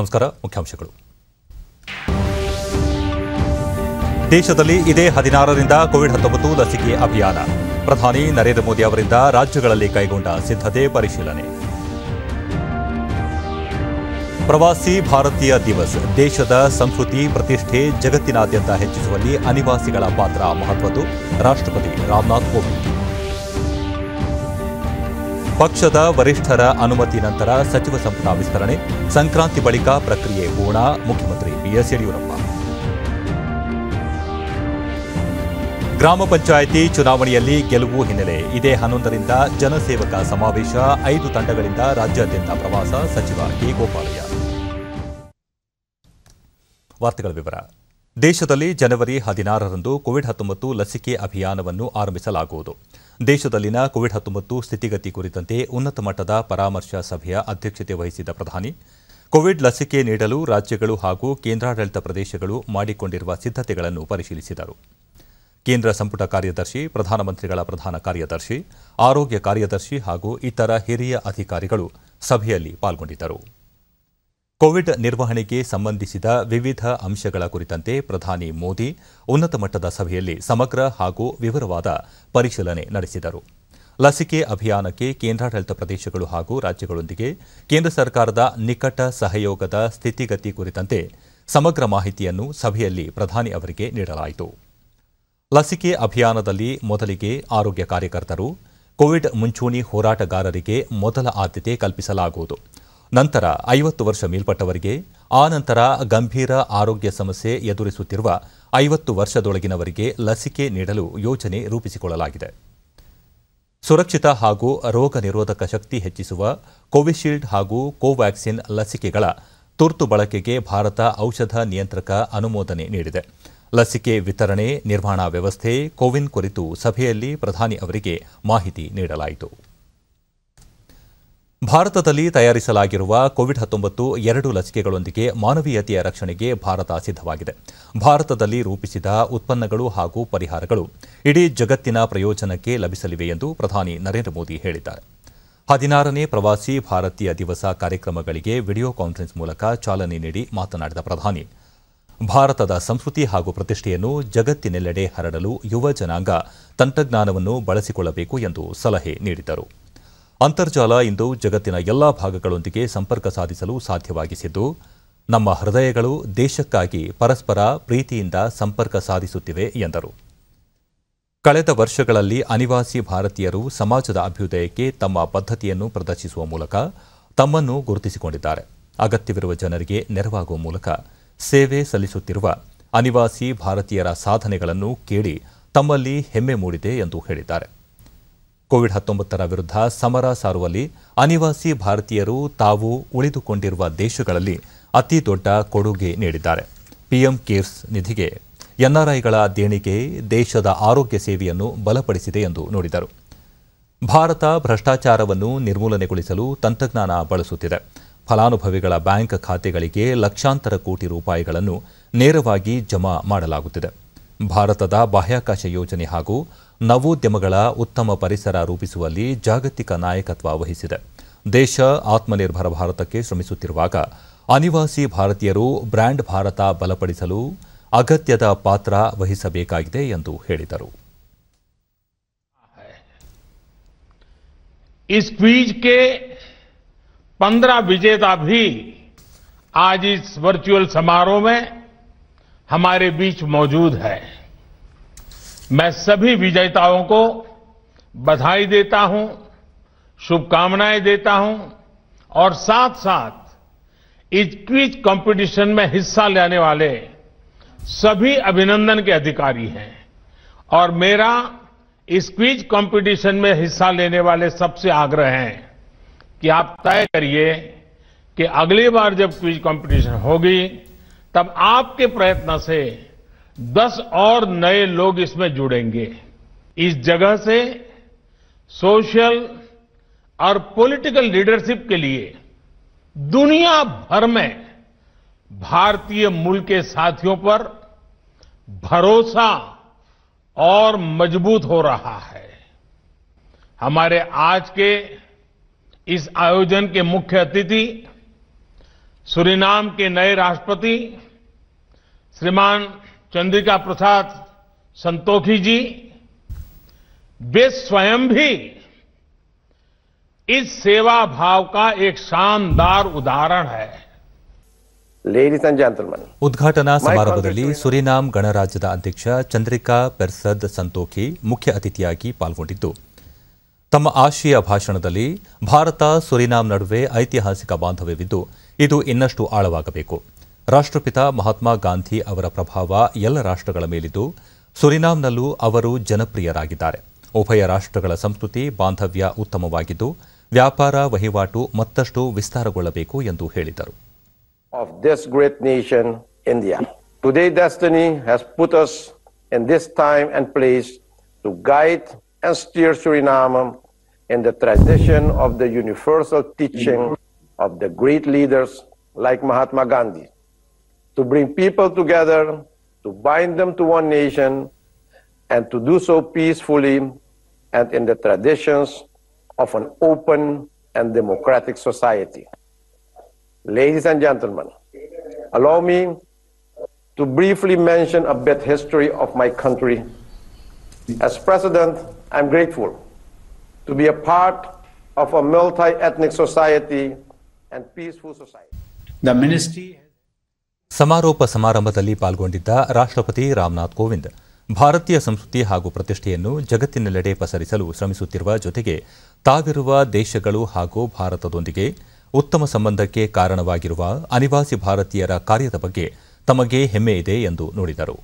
ನಮಸ್ಕಾರ ಮುಖ್ಯಾಂಶಗಳು ದೇಶದಲ್ಲಿ ಇದೇ ಹದಿನಾರರಿಂದ ಕೋವಿಡ್ ಹತ್ತೊಂಬತ್ತು ಲಸಿಕೆ ಅಭಿಯಾನ ಪ್ರಧಾನಿ ನರೇಂದ್ರ ಮೋದಿ ಅವರಿಂದ ರಾಜ್ಯಗಳಲ್ಲಿ ಕೈಗೊಂಡ ಸಿದ್ಧತೆ ಪರಿಶೀಲನೆ ಪ್ರವಾಸಿ ಭಾರತೀಯ ದಿವಸ್ ದೇಶದ ಸಂಸ್ಕೃತಿ ಪ್ರತಿಷ್ಠೆ ಜಗತ್ತಿನಾದ್ಯಂತ ಹೆಚ್ಚಿಸುವಲ್ಲಿ ಅನಿವಾಸಿಗಳ ಪಾತ್ರ ಮಹತ್ವದ್ದು ರಾಷ್ಟ್ರಪತಿ ರಾಮನಾಥ್ ಕೋವಿಂದ್ ಪಕ್ಷದ ವರಿಷ್ಠರ ಅನುಮತಿ ನಂತರ ಸಚಿವ ಸಂಪುಟ ವಿಸ್ತರಣೆ ಸಂಕ್ರಾಂತಿ ಬಳಿಕ ಪ್ರಕ್ರಿಯೆ ಪೂರ್ಣ ಮುಖ್ಯಮಂತ್ರಿ ಬಿಎಸ್ ಯಡಿಯೂರಪ್ಪ ಗ್ರಾಮ ಪಂಚಾಯಿತಿ ಚುನಾವಣೆಯಲ್ಲಿ ಗೆಲುವು ಹಿನ್ನೆಲೆ ಇದೇ ಹನ್ನೊಂದರಿಂದ ಜನಸೇವಕ ಸಮಾವೇಶ ಐದು ತಂಡಗಳಿಂದ ರಾಜ್ಯಾದ್ಯಂತ ಪ್ರವಾಸ ಸಚಿವ ಕೆ ಗೋಪಾಲಯ್ಯ ವಾರ್ತೆಗಳ ವಿವರ ದೇಶದಲ್ಲಿ ಜನವರಿ ಹದಿನಾರರಂದು ಕೋವಿಡ್ ಹತ್ತೊಂಬತ್ತು ಲಸಿಕೆ ಅಭಿಯಾನವನ್ನು ಆರಂಭಿಸಲಾಗುವುದು ದೇಶದಲ್ಲಿನ ಕೋವಿಡ್ ಹತ್ತೊಂಬತ್ತು ಸ್ಥಿತಿಗತಿ ಕುರಿತಂತೆ ಉನ್ನತ ಮಟ್ಟದ ಪರಾಮರ್ಶಾ ಸಭೆಯ ಅಧ್ಯಕ್ಷತೆ ವಹಿಸಿದ ಪ್ರಧಾನಿ ಕೋವಿಡ್ ಲಸಿಕೆ ನೀಡಲು ರಾಜ್ಯಗಳು ಹಾಗೂ ಕೇಂದ್ರಾಡಳಿತ ಪ್ರದೇಶಗಳು ಮಾಡಿಕೊಂಡಿರುವ ಸಿದ್ಧತೆಗಳನ್ನು ಪರಿಶೀಲಿಸಿದರು ಕೇಂದ್ರ ಸಂಪುಟ ಕಾರ್ಯದರ್ಶಿ ಪ್ರಧಾನಮಂತ್ರಿಗಳ ಪ್ರಧಾನ ಕಾರ್ಯದರ್ಶಿ ಆರೋಗ್ಯ ಕಾರ್ಯದರ್ಶಿ ಹಾಗೂ ಇತರ ಹಿರಿಯ ಅಧಿಕಾರಿಗಳು ಸಭೆಯಲ್ಲಿ ಪಾಲ್ಗೊಂಡಿದ್ದರು ಕೋವಿಡ್ ನಿರ್ವಹಣೆಗೆ ಸಂಬಂಧಿಸಿದ ವಿವಿಧ ಅಂಶಗಳ ಕುರಿತಂತೆ ಪ್ರಧಾನಿ ಮೋದಿ ಉನ್ನತ ಮಟ್ಟದ ಸಭೆಯಲ್ಲಿ ಸಮಗ್ರ ಹಾಗೂ ವಿವರವಾದ ಪರಿಶೀಲನೆ ನಡೆಸಿದರು ಲಸಿಕೆ ಅಭಿಯಾನಕ್ಕೆ ಕೇಂದ್ರಾಡಳಿತ ಪ್ರದೇಶಗಳು ಹಾಗೂ ರಾಜ್ಯಗಳೊಂದಿಗೆ ಕೇಂದ್ರ ಸರ್ಕಾರದ ನಿಕಟ ಸಹಯೋಗದ ಸ್ಥಿತಿಗತಿ ಕುರಿತಂತೆ ಸಮಗ್ರ ಮಾಹಿತಿಯನ್ನು ಸಭೆಯಲ್ಲಿ ಪ್ರಧಾನಿ ಅವರಿಗೆ ನೀಡಲಾಯಿತು ಲಸಿಕೆ ಅಭಿಯಾನದಲ್ಲಿ ಮೊದಲಿಗೆ ಆರೋಗ್ಯ ಕಾರ್ಯಕರ್ತರು ಕೋವಿಡ್ ಮುಂಚೂಣಿ ಹೋರಾಟಗಾರರಿಗೆ ಮೊದಲ ಆದ್ಯತೆ ಕಲ್ಪಿಸಲಾಗುವುದು ನಂತರ ಐವತ್ತು ವರ್ಷ ಮೇಲ್ಪಟ್ಟವರಿಗೆ ಆ ನಂತರ ಗಂಭೀರ ಆರೋಗ್ಯ ಸಮಸ್ಯೆ ಎದುರಿಸುತ್ತಿರುವ ಐವತ್ತು ವರ್ಷದೊಳಗಿನವರಿಗೆ ಲಸಿಕೆ ನೀಡಲು ಯೋಜನೆ ರೂಪಿಸಿಕೊಳ್ಳಲಾಗಿದೆ ಸುರಕ್ಷಿತ ಹಾಗೂ ರೋಗ ನಿರೋಧಕ ಶಕ್ತಿ ಹೆಚ್ಚಿಸುವ ಕೋವಿಶೀಲ್ಡ್ ಹಾಗೂ ಕೋವ್ಯಾಕ್ಸಿನ್ ಲಸಿಕೆಗಳ ತುರ್ತು ಬಳಕೆಗೆ ಭಾರತ ಔಷಧ ನಿಯಂತ್ರಕ ಅನುಮೋದನೆ ನೀಡಿದೆ ಲಸಿಕೆ ವಿತರಣೆ ನಿರ್ವಹಣಾ ವ್ಯವಸ್ಥೆ ಕೋವಿನ್ ಕುರಿತು ಸಭೆಯಲ್ಲಿ ಪ್ರಧಾನಿ ಅವರಿಗೆ ಮಾಹಿತಿ ನೀಡಲಾಯಿತು ಭಾರತದಲ್ಲಿ ತಯಾರಿಸಲಾಗಿರುವ ಕೋವಿಡ್ ಹತ್ತೊಂಬತ್ತು ಎರಡು ಲಸಿಕೆಗಳೊಂದಿಗೆ ಮಾನವೀಯತೆಯ ರಕ್ಷಣೆಗೆ ಭಾರತ ಸಿದ್ಧವಾಗಿದೆ ಭಾರತದಲ್ಲಿ ರೂಪಿಸಿದ ಉತ್ಪನ್ನಗಳು ಹಾಗೂ ಪರಿಹಾರಗಳು ಇಡೀ ಜಗತ್ತಿನ ಪ್ರಯೋಜನಕ್ಕೆ ಲಭಿಸಲಿವೆ ಎಂದು ಪ್ರಧಾನಿ ನರೇಂದ್ರ ಮೋದಿ ಹೇಳಿದ್ದಾರೆ ಹದಿನಾರನೇ ಪ್ರವಾಸಿ ಭಾರತೀಯ ದಿವಸ ಕಾರ್ಯಕ್ರಮಗಳಿಗೆ ವಿಡಿಯೋ ಕಾನ್ಫರೆನ್ಸ್ ಮೂಲಕ ಚಾಲನೆ ನೀಡಿ ಮಾತನಾಡಿದ ಪ್ರಧಾನಿ ಭಾರತದ ಸಂಸ್ಕೃತಿ ಹಾಗೂ ಪ್ರತಿಷ್ಠೆಯನ್ನು ಜಗತ್ತಿನೆಲ್ಲೆಡೆ ಹರಡಲು ಯುವ ಜನಾಂಗ ತಂತ್ರಜ್ಞಾನವನ್ನು ಬಳಸಿಕೊಳ್ಳಬೇಕು ಎಂದು ಸಲಹೆ ನೀಡಿದರು ಅಂತರ್ಜಾಲ ಇಂದು ಜಗತ್ತಿನ ಎಲ್ಲ ಭಾಗಗಳೊಂದಿಗೆ ಸಂಪರ್ಕ ಸಾಧಿಸಲು ಸಾಧ್ಯವಾಗಿಸಿದ್ದು ನಮ್ಮ ಹೃದಯಗಳು ದೇಶಕ್ಕಾಗಿ ಪರಸ್ಪರ ಪ್ರೀತಿಯಿಂದ ಸಂಪರ್ಕ ಸಾಧಿಸುತ್ತಿವೆ ಎಂದರು ಕಳೆದ ವರ್ಷಗಳಲ್ಲಿ ಅನಿವಾಸಿ ಭಾರತೀಯರು ಸಮಾಜದ ಅಭ್ಯುದಯಕ್ಕೆ ತಮ್ಮ ಬದ್ಧತೆಯನ್ನು ಪ್ರದರ್ಶಿಸುವ ಮೂಲಕ ತಮ್ಮನ್ನು ಗುರುತಿಸಿಕೊಂಡಿದ್ದಾರೆ ಅಗತ್ಯವಿರುವ ಜನರಿಗೆ ನೆರವಾಗುವ ಮೂಲಕ ಸೇವೆ ಸಲ್ಲಿಸುತ್ತಿರುವ ಅನಿವಾಸಿ ಭಾರತೀಯರ ಸಾಧನೆಗಳನ್ನು ಕೇಳಿ ತಮ್ಮಲ್ಲಿ ಹೆಮ್ಮೆ ಮೂಡಿದೆ ಎಂದು ಹೇಳಿದ್ದಾರೆ ಕೋವಿಡ್ ಹತ್ತೊಂಬತ್ತರ ವಿರುದ್ಧ ಸಮರ ಸಾರುವಲ್ಲಿ ಅನಿವಾಸಿ ಭಾರತೀಯರು ತಾವು ಉಳಿದುಕೊಂಡಿರುವ ದೇಶಗಳಲ್ಲಿ ಅತಿ ದೊಡ್ಡ ಕೊಡುಗೆ ನೀಡಿದ್ದಾರೆ ಪಿಎಂ ಕೇರ್ಸ್ ನಿಧಿಗೆ ಎನ್ಆರ್ಐಗಳ ದೇಣಿಗೆ ದೇಶದ ಆರೋಗ್ಯ ಸೇವೆಯನ್ನು ಬಲಪಡಿಸಿದೆ ಎಂದು ನುಡಿದರು ಭಾರತ ಭ್ರಷ್ಟಾಚಾರವನ್ನು ನಿರ್ಮೂಲನೆಗೊಳಿಸಲು ತಂತ್ರಜ್ಞಾನ ಬಳಸುತ್ತಿದೆ ಫಲಾನುಭವಿಗಳ ಬ್ಯಾಂಕ್ ಖಾತೆಗಳಿಗೆ ಲಕ್ಷಾಂತರ ಕೋಟಿ ರೂಪಾಯಿಗಳನ್ನು ನೇರವಾಗಿ ಜಮಾ ಮಾಡಲಾಗುತ್ತಿದೆ ಭಾರತದ ಬಾಹ್ಯಾಕಾಶ ಯೋಜನೆ ಹಾಗೂ नवोद्यमಗಳ ಉತ್ತಮ ಪರಿಸರ ರೂಪಿಸುವಲ್ಲಿ ಜಾಗತಿಕ ನಾಯಕತ್ವವಹಿಸಿದೆ ದೇಶ ಆತ್ಮನಿರ್ಭರ ಭಾರತಕ್ಕೆ ಶ್ರಮಿಸುತ್ತಿರುವಾಗ ಅನಿವಾಸಿ ಭಾರತೀಯರು ಬ್ರ್ಯಾಂಡ್ ಭಾರತ ಬಲಪಡಿಸಲು ಅಗತ್ಯದ ಪಾತ್ರ ವಹಿಸಬೇಕಾಗಿದೆ ಎಂದು ಹೇಳಿದರು ಈ ಸ್ಕ್ರೀಜ್ کے 15 विजेता بھی आज इस वर्चुअल समारोह में हमारे बीच मौजूद हैं मैं सभी विजेताओं को बधाई देता हूं शुभकामनाएं देता हूं और साथ साथ इस क्विज कंपटीशन में हिस्सा लेने वाले सभी अभिनंदन के अधिकारी हैं और मेरा इस क्विज कंपटीशन में हिस्सा लेने वाले सबसे आग्रह है कि आप तय करिए कि अगली बार जब क्विज कंपटीशन होगी तब आपके प्रयत्न से दस और नए लोग इसमें जुड़ेंगे इस जगह से सोशल और पॉलिटिकल लीडरशिप के लिए दुनिया भर में भारतीय मूल के साथियों पर भरोसा और मजबूत हो रहा है हमारे आज के इस आयोजन के मुख्य अतिथि सुरीनाम के नए राष्ट्रपति श्रीमान ಚಂದ್ರಿಕಾ ಪ್ರಸಾದ್ ಸಂತೋಕಿಜಿ ಬೇ ಸ್ವಯಂ ಭಿ ಇಜ್ ಸೇವಾ ಭಾವ ಕಾ ಏಕ್ ಶಾನ್ದಾರ್ ಉದಾಹರಣೆ ಹೈ. ಲೇಡಿ ಸಂಜಾ ಅಂತರಮಣ್ ಉದ್ಘಾಟನಾ ಸಮಾರಂಭದಲ್ಲಿ Суриನಾಮ್ ಗಣರಾಜ್ಯದ ಅಧ್ಯಕ್ಷ ಚಂದ್ರಿಕಾ ಪರ್ಸಾದ್ ಸಂತೋಕಿ ಮುಖ್ಯ ಅತಿಥಿಯಾಗಿ ಪಾಲ್ಗೊಂಡಿದ್ದು ತಮ್ಮ ಆಶಯ ಭಾಷಣದಲ್ಲಿ ಭಾರತ Суриನಾಮ್ ನಡುವೆ ಐತಿಹಾಸಿಕ ಬಂಧವೆ ಬಿದ್ದು ಇದು ಇನ್ನಷ್ಟು ಆಳವಾಗಬೇಕು. ರಾಷ್ಟ್ರಪಿತ ಮಹಾತ್ಮ ಗಾಂಧಿ ಅವರ ಪ್ರಭಾವ ಎಲ್ಲ ರಾಷ್ಟ್ರಗಳ ಮೇಲಿದ್ದು ಸುರಿನಾಮ್ನಲ್ಲೂ ಅವರು ಜನಪ್ರಿಯರಾಗಿದ್ದಾರೆ ಉಭಯ ರಾಷ್ಟ್ರಗಳ ಸಂಸ್ಕೃತಿ ಬಾಂಧವ್ಯ ಉತ್ತಮವಾಗಿದ್ದು ವ್ಯಾಪಾರ ವಹಿವಾಟು ಮತ್ತಷ್ಟು ವಿಸ್ತಾರಗೊಳ್ಳಬೇಕು ಎಂದು ಹೇಳಿದರು of this great nation, India. Today, destiny has put us in this time and place to guide and steer Suriname in the tradition of the universal teaching of the great leaders like Mahatma Gandhi. to bring people together, to bind them to one nation, and to do so peacefully and in the traditions of an open and democratic society. Ladies and gentlemen, allow me to briefly mention a bit history of my country. As president, I'm grateful to be a part of a multi-ethnic society and peaceful society. The ministry ಸಮಾರೋಪ ಸಮಾರಂಭದಲ್ಲಿ ಪಾಲ್ಗೊಂಡಿದ್ದ ರಾಷ್ಟ್ರಪತಿ ರಾಮನಾಥ್ ಕೋವಿಂದ್ ಭಾರತೀಯ ಸಂಸ್ಕೃತಿ ಹಾಗೂ ಪ್ರತಿಷ್ಠೆಯನ್ನು ಜಗತ್ತಿನೆಲ್ಲೆಡೆ ಪಸರಿಸಲು ಶ್ರಮಿಸುತ್ತಿರುವ ಜೊತೆಗೆ ತಾವಿರುವ ದೇಶಗಳು ಹಾಗೂ ಭಾರತದೊಂದಿಗೆ ಉತ್ತಮ ಸಂಬಂಧಕ್ಕೆ ಕಾರಣವಾಗಿರುವ ಅನಿವಾಸಿ ಭಾರತೀಯರ ಕಾರ್ಯದ ಬಗ್ಗೆ ತಮಗೆ ಹೆಮ್ಮೆ ಇದೆ ಎಂದು ನುಡಿದರು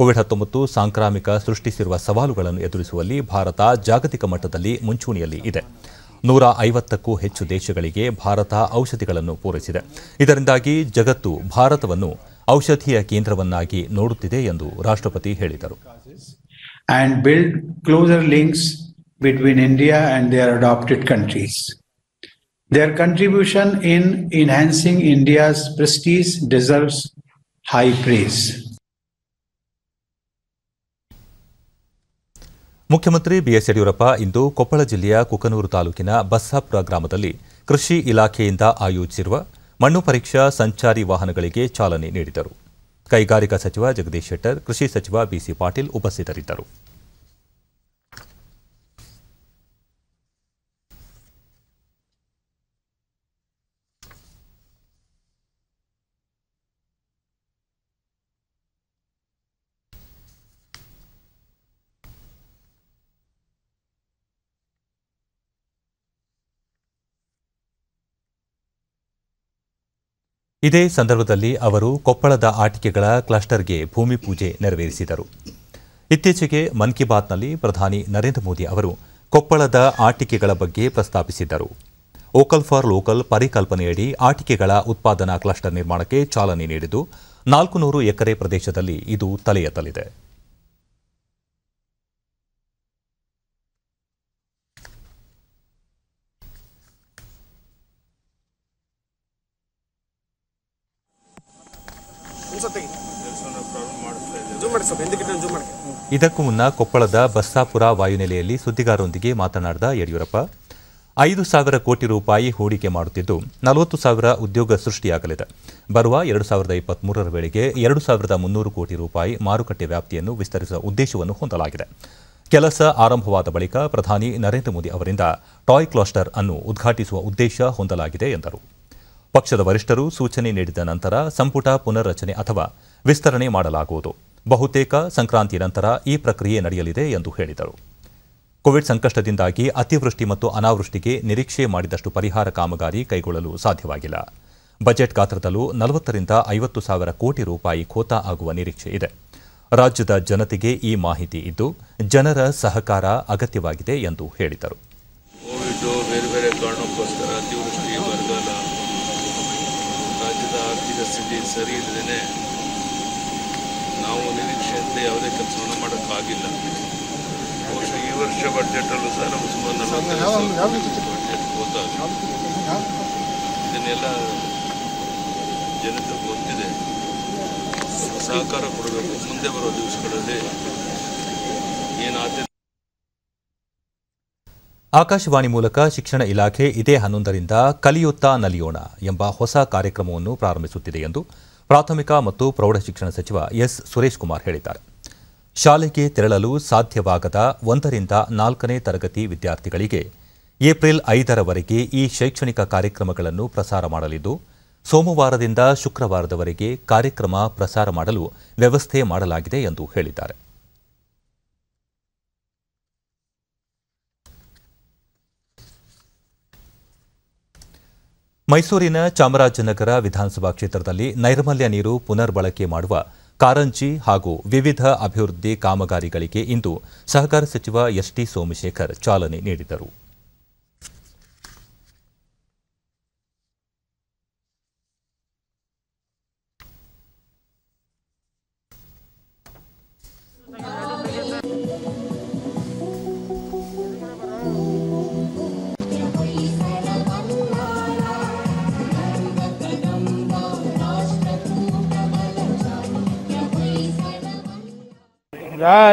ಕೋವಿಡ್ ಹತ್ತೊಂಬತ್ತು ಸಾಂಕ್ರಾಮಿಕ ಸೃಷ್ಟಿಸಿರುವ ಸವಾಲುಗಳನ್ನು ಎದುರಿಸುವಲ್ಲಿ ಭಾರತ ಜಾಗತಿಕ ಮಟ್ಟದಲ್ಲಿ ಮುಂಚೂಣಿಯಲ್ಲಿ ಇದೆ ನೂರ ಐವತ್ತಕ್ಕೂ ಹೆಚ್ಚು ದೇಶಗಳಿಗೆ ಭಾರತ ಔಷಧಿಗಳನ್ನು ಪೂರೈಸಿದೆ ಇದರಿಂದಾಗಿ ಜಗತ್ತು ಭಾರತವನ್ನು ಔಷಧೀಯ ಕೇಂದ್ರವನ್ನಾಗಿ ನೋಡುತ್ತಿದೆ ಎಂದು ರಾಷ್ಟ್ರಪತಿ ಹೇಳಿದರು build closer links between India they are contribution in India's India deserves high praise ಮುಖ್ಯಮಂತ್ರಿ ಬಿಎಸ್ ಯಡಿಯೂರಪ್ಪ ಇಂದು ಕೊಪ್ಪಳ ಜಿಲ್ಲೆಯ ಕುಕನೂರು ತಾಲೂಕಿನ ಬಸ್ಸಾಪುರ ಗ್ರಾಮದಲ್ಲಿ ಕೃಷಿ ಇಲಾಖೆಯಿಂದ ಆಯೋಜಿಸಿರುವ ಮಣ್ಣು ಪರೀಕ್ಷಾ ಸಂಚಾರಿ ವಾಹನಗಳಿಗೆ ಚಾಲನೆ ನೀಡಿದರು ಕೈಗಾರಿಕಾ ಸಚಿವ ಜಗದೀಶ್ ಶೆಟ್ಟರ್ ಕೃಷಿ ಸಚಿವ ಬಿಸಿ ಪಾಟೀಲ್ ಉಪಸ್ಥಿತರಿದ್ದರು ಇದೇ ಸಂದರ್ಭದಲ್ಲಿ ಅವರು ಕೊಪ್ಪಳದ ಆಟಿಕೆಗಳ ಕ್ಲಸ್ಟರ್ಗೆ ಭೂಮಿ ಪೂಜೆ ನೆರವೇರಿಸಿದರು ಇತ್ತೀಚೆಗೆ ಮನ್ ಕಿ ಬಾತ್ನಲ್ಲಿ ಪ್ರಧಾನಿ ನರೇಂದ್ರ ಮೋದಿ ಅವರು ಕೊಪ್ಪಳದ ಆಟಿಕೆಗಳ ಬಗ್ಗೆ ಪ್ರಸ್ತಾಪಿಸಿದ್ದರು ಓಕಲ್ ಫಾರ್ ಲೋಕಲ್ ಪರಿಕಲ್ಪನೆಯಡಿ ಆಟಿಕೆಗಳ ಉತ್ಪಾದನಾ ಕ್ಲಸ್ಟರ್ ನಿರ್ಮಾಣಕ್ಕೆ ಚಾಲನೆ ನೀಡಿದ್ದು ನಾಲ್ಕು ನೂರು ಎಕರೆ ಪ್ರದೇಶದಲ್ಲಿ ಇದು ತಲೆ ಎತ್ತಲಿದೆ ಇದಕ್ಕೂ ಮುನ್ನ ಕೊಪ್ಪಳದ ಬಸ್ಸಾಪುರ ವಾಯುನೆಲೆಯಲ್ಲಿ ಸುದ್ದಿಗಾರರೊಂದಿಗೆ ಮಾತನಾಡಿದ ಯಡಿಯೂರಪ್ಪ ಐದು ಸಾವಿರ ಕೋಟಿ ರೂಪಾಯಿ ಹೂಡಿಕೆ ಮಾಡುತ್ತಿದ್ದು ನಲವತ್ತು ಸಾವಿರ ಉದ್ಯೋಗ ಸೃಷ್ಟಿಯಾಗಲಿದೆ ಬರುವ ಎರಡು ಸಾವಿರದ ಮೂರರ ವೇಳೆಗೆ ಎರಡು ಸಾವಿರದ ಮುನ್ನೂರು ಕೋಟಿ ರೂಪಾಯಿ ಮಾರುಕಟ್ಟೆ ವ್ಯಾಪ್ತಿಯನ್ನು ವಿಸ್ತರಿಸುವ ಉದ್ದೇಶವನ್ನು ಹೊಂದಲಾಗಿದೆ ಕೆಲಸ ಆರಂಭವಾದ ಬಳಿಕ ಪ್ರಧಾನಿ ನರೇಂದ್ರ ಮೋದಿ ಅವರಿಂದ ಟಾಯ್ ಕ್ಲಸ್ಟರ್ ಅನ್ನು ಉದ್ಘಾಟಿಸುವ ಉದ್ದೇಶ ಹೊಂದಲಾಗಿದೆ ಎಂದರು ಪಕ್ಷದ ವರಿಷ್ಠರು ಸೂಚನೆ ನೀಡಿದ ನಂತರ ಸಂಪುಟ ಪುನರ್ರಚನೆ ಅಥವಾ ವಿಸ್ತರಣೆ ಮಾಡಲಾಗುವುದು ಬಹುತೇಕ ಸಂಕ್ರಾಂತಿ ನಂತರ ಈ ಪ್ರಕ್ರಿಯೆ ನಡೆಯಲಿದೆ ಎಂದು ಹೇಳಿದರು ಕೋವಿಡ್ ಸಂಕಷ್ಟದಿಂದಾಗಿ ಅತಿವೃಷ್ಟಿ ಮತ್ತು ಅನಾವೃಷ್ಟಿಗೆ ನಿರೀಕ್ಷೆ ಮಾಡಿದಷ್ಟು ಪರಿಹಾರ ಕಾಮಗಾರಿ ಕೈಗೊಳ್ಳಲು ಸಾಧ್ಯವಾಗಿಲ್ಲ ಬಜೆಟ್ ಗಾತ್ರದಲ್ಲೂ ನಲವತ್ತರಿಂದ ಐವತ್ತು ಸಾವಿರ ಕೋಟಿ ರೂಪಾಯಿ ಖೋತ ಆಗುವ ನಿರೀಕ್ಷೆ ಇದೆ ರಾಜ್ಯದ ಜನತೆಗೆ ಈ ಮಾಹಿತಿ ಇದ್ದು ಜನರ ಸಹಕಾರ ಅಗತ್ಯವಾಗಿದೆ ಎಂದು ಹೇಳಿದರು ಹಿಂದೆ ಯಾವುದೇ ಕೆಲಸವನ್ನು ಮಾಡೋಕ್ಕಾಗಿಲ್ಲ ಬಹುಶಃ ಈ ವರ್ಷ ಬಜೆಟಲ್ಲೂ ಸಹ ನಮ್ಮ ಸುಮಾರು ಬಜೆಟ್ ಗೊತ್ತಾಗ ಇದನ್ನೆಲ್ಲ ಜನತೆ ಗೊತ್ತಿದೆ ಸಹಕಾರ ಕೊಡಬೇಕು ಮುಂದೆ ಬರೋ ದಿವಸಗಳಲ್ಲಿ ಏನಾದ ಆಕಾಶವಾಣಿ ಮೂಲಕ ಶಿಕ್ಷಣ ಇಲಾಖೆ ಇದೇ ಹನ್ನೊಂದರಿಂದ ಕಲಿಯುತ್ತಾ ನಲಿಯೋಣ ಎಂಬ ಹೊಸ ಕಾರ್ಯಕ್ರಮವನ್ನು ಪ್ರಾರಂಭಿಸುತ್ತಿದೆ ಎಂದು ಪ್ರಾಥಮಿಕ ಮತ್ತು ಪ್ರೌಢಶಿಕ್ಷಣ ಸಚಿವ ಎಸ್ ಸುರೇಶ್ ಕುಮಾರ್ ಹೇಳಿದ್ದಾರೆ ಶಾಲೆಗೆ ತೆರಳಲು ಸಾಧ್ಯವಾಗದ ಒಂದರಿಂದ ನಾಲ್ಕನೇ ತರಗತಿ ವಿದ್ಯಾರ್ಥಿಗಳಿಗೆ ಏಪ್ರಿಲ್ ಐದರವರೆಗೆ ಈ ಶೈಕ್ಷಣಿಕ ಕಾರ್ಯಕ್ರಮಗಳನ್ನು ಪ್ರಸಾರ ಮಾಡಲಿದ್ದು ಸೋಮವಾರದಿಂದ ಶುಕ್ರವಾರದವರೆಗೆ ಕಾರ್ಯಕ್ರಮ ಪ್ರಸಾರ ಮಾಡಲು ವ್ಯವಸ್ಥೆ ಮಾಡಲಾಗಿದೆ ಎಂದು ಹೇಳಿದ್ದಾರೆ ಮೈಸೂರಿನ ಚಾಮರಾಜನಗರ ವಿಧಾನಸಭಾ ಕ್ಷೇತ್ರದಲ್ಲಿ ನೈರ್ಮಲ್ಯ ನೀರು ಪುನರ್ಬಳಕೆ ಮಾಡುವ ಕಾರಂಜಿ ಹಾಗೂ ವಿವಿಧ ಅಭಿವೃದ್ಧಿ ಕಾಮಗಾರಿಗಳಿಗೆ ಇಂದು ಸಹಕಾರ ಸಚಿವ ಎಸ್ ಟಿ ಸೋಮಶೇಖರ್ ಚಾಲನೆ ನೀಡಿದರು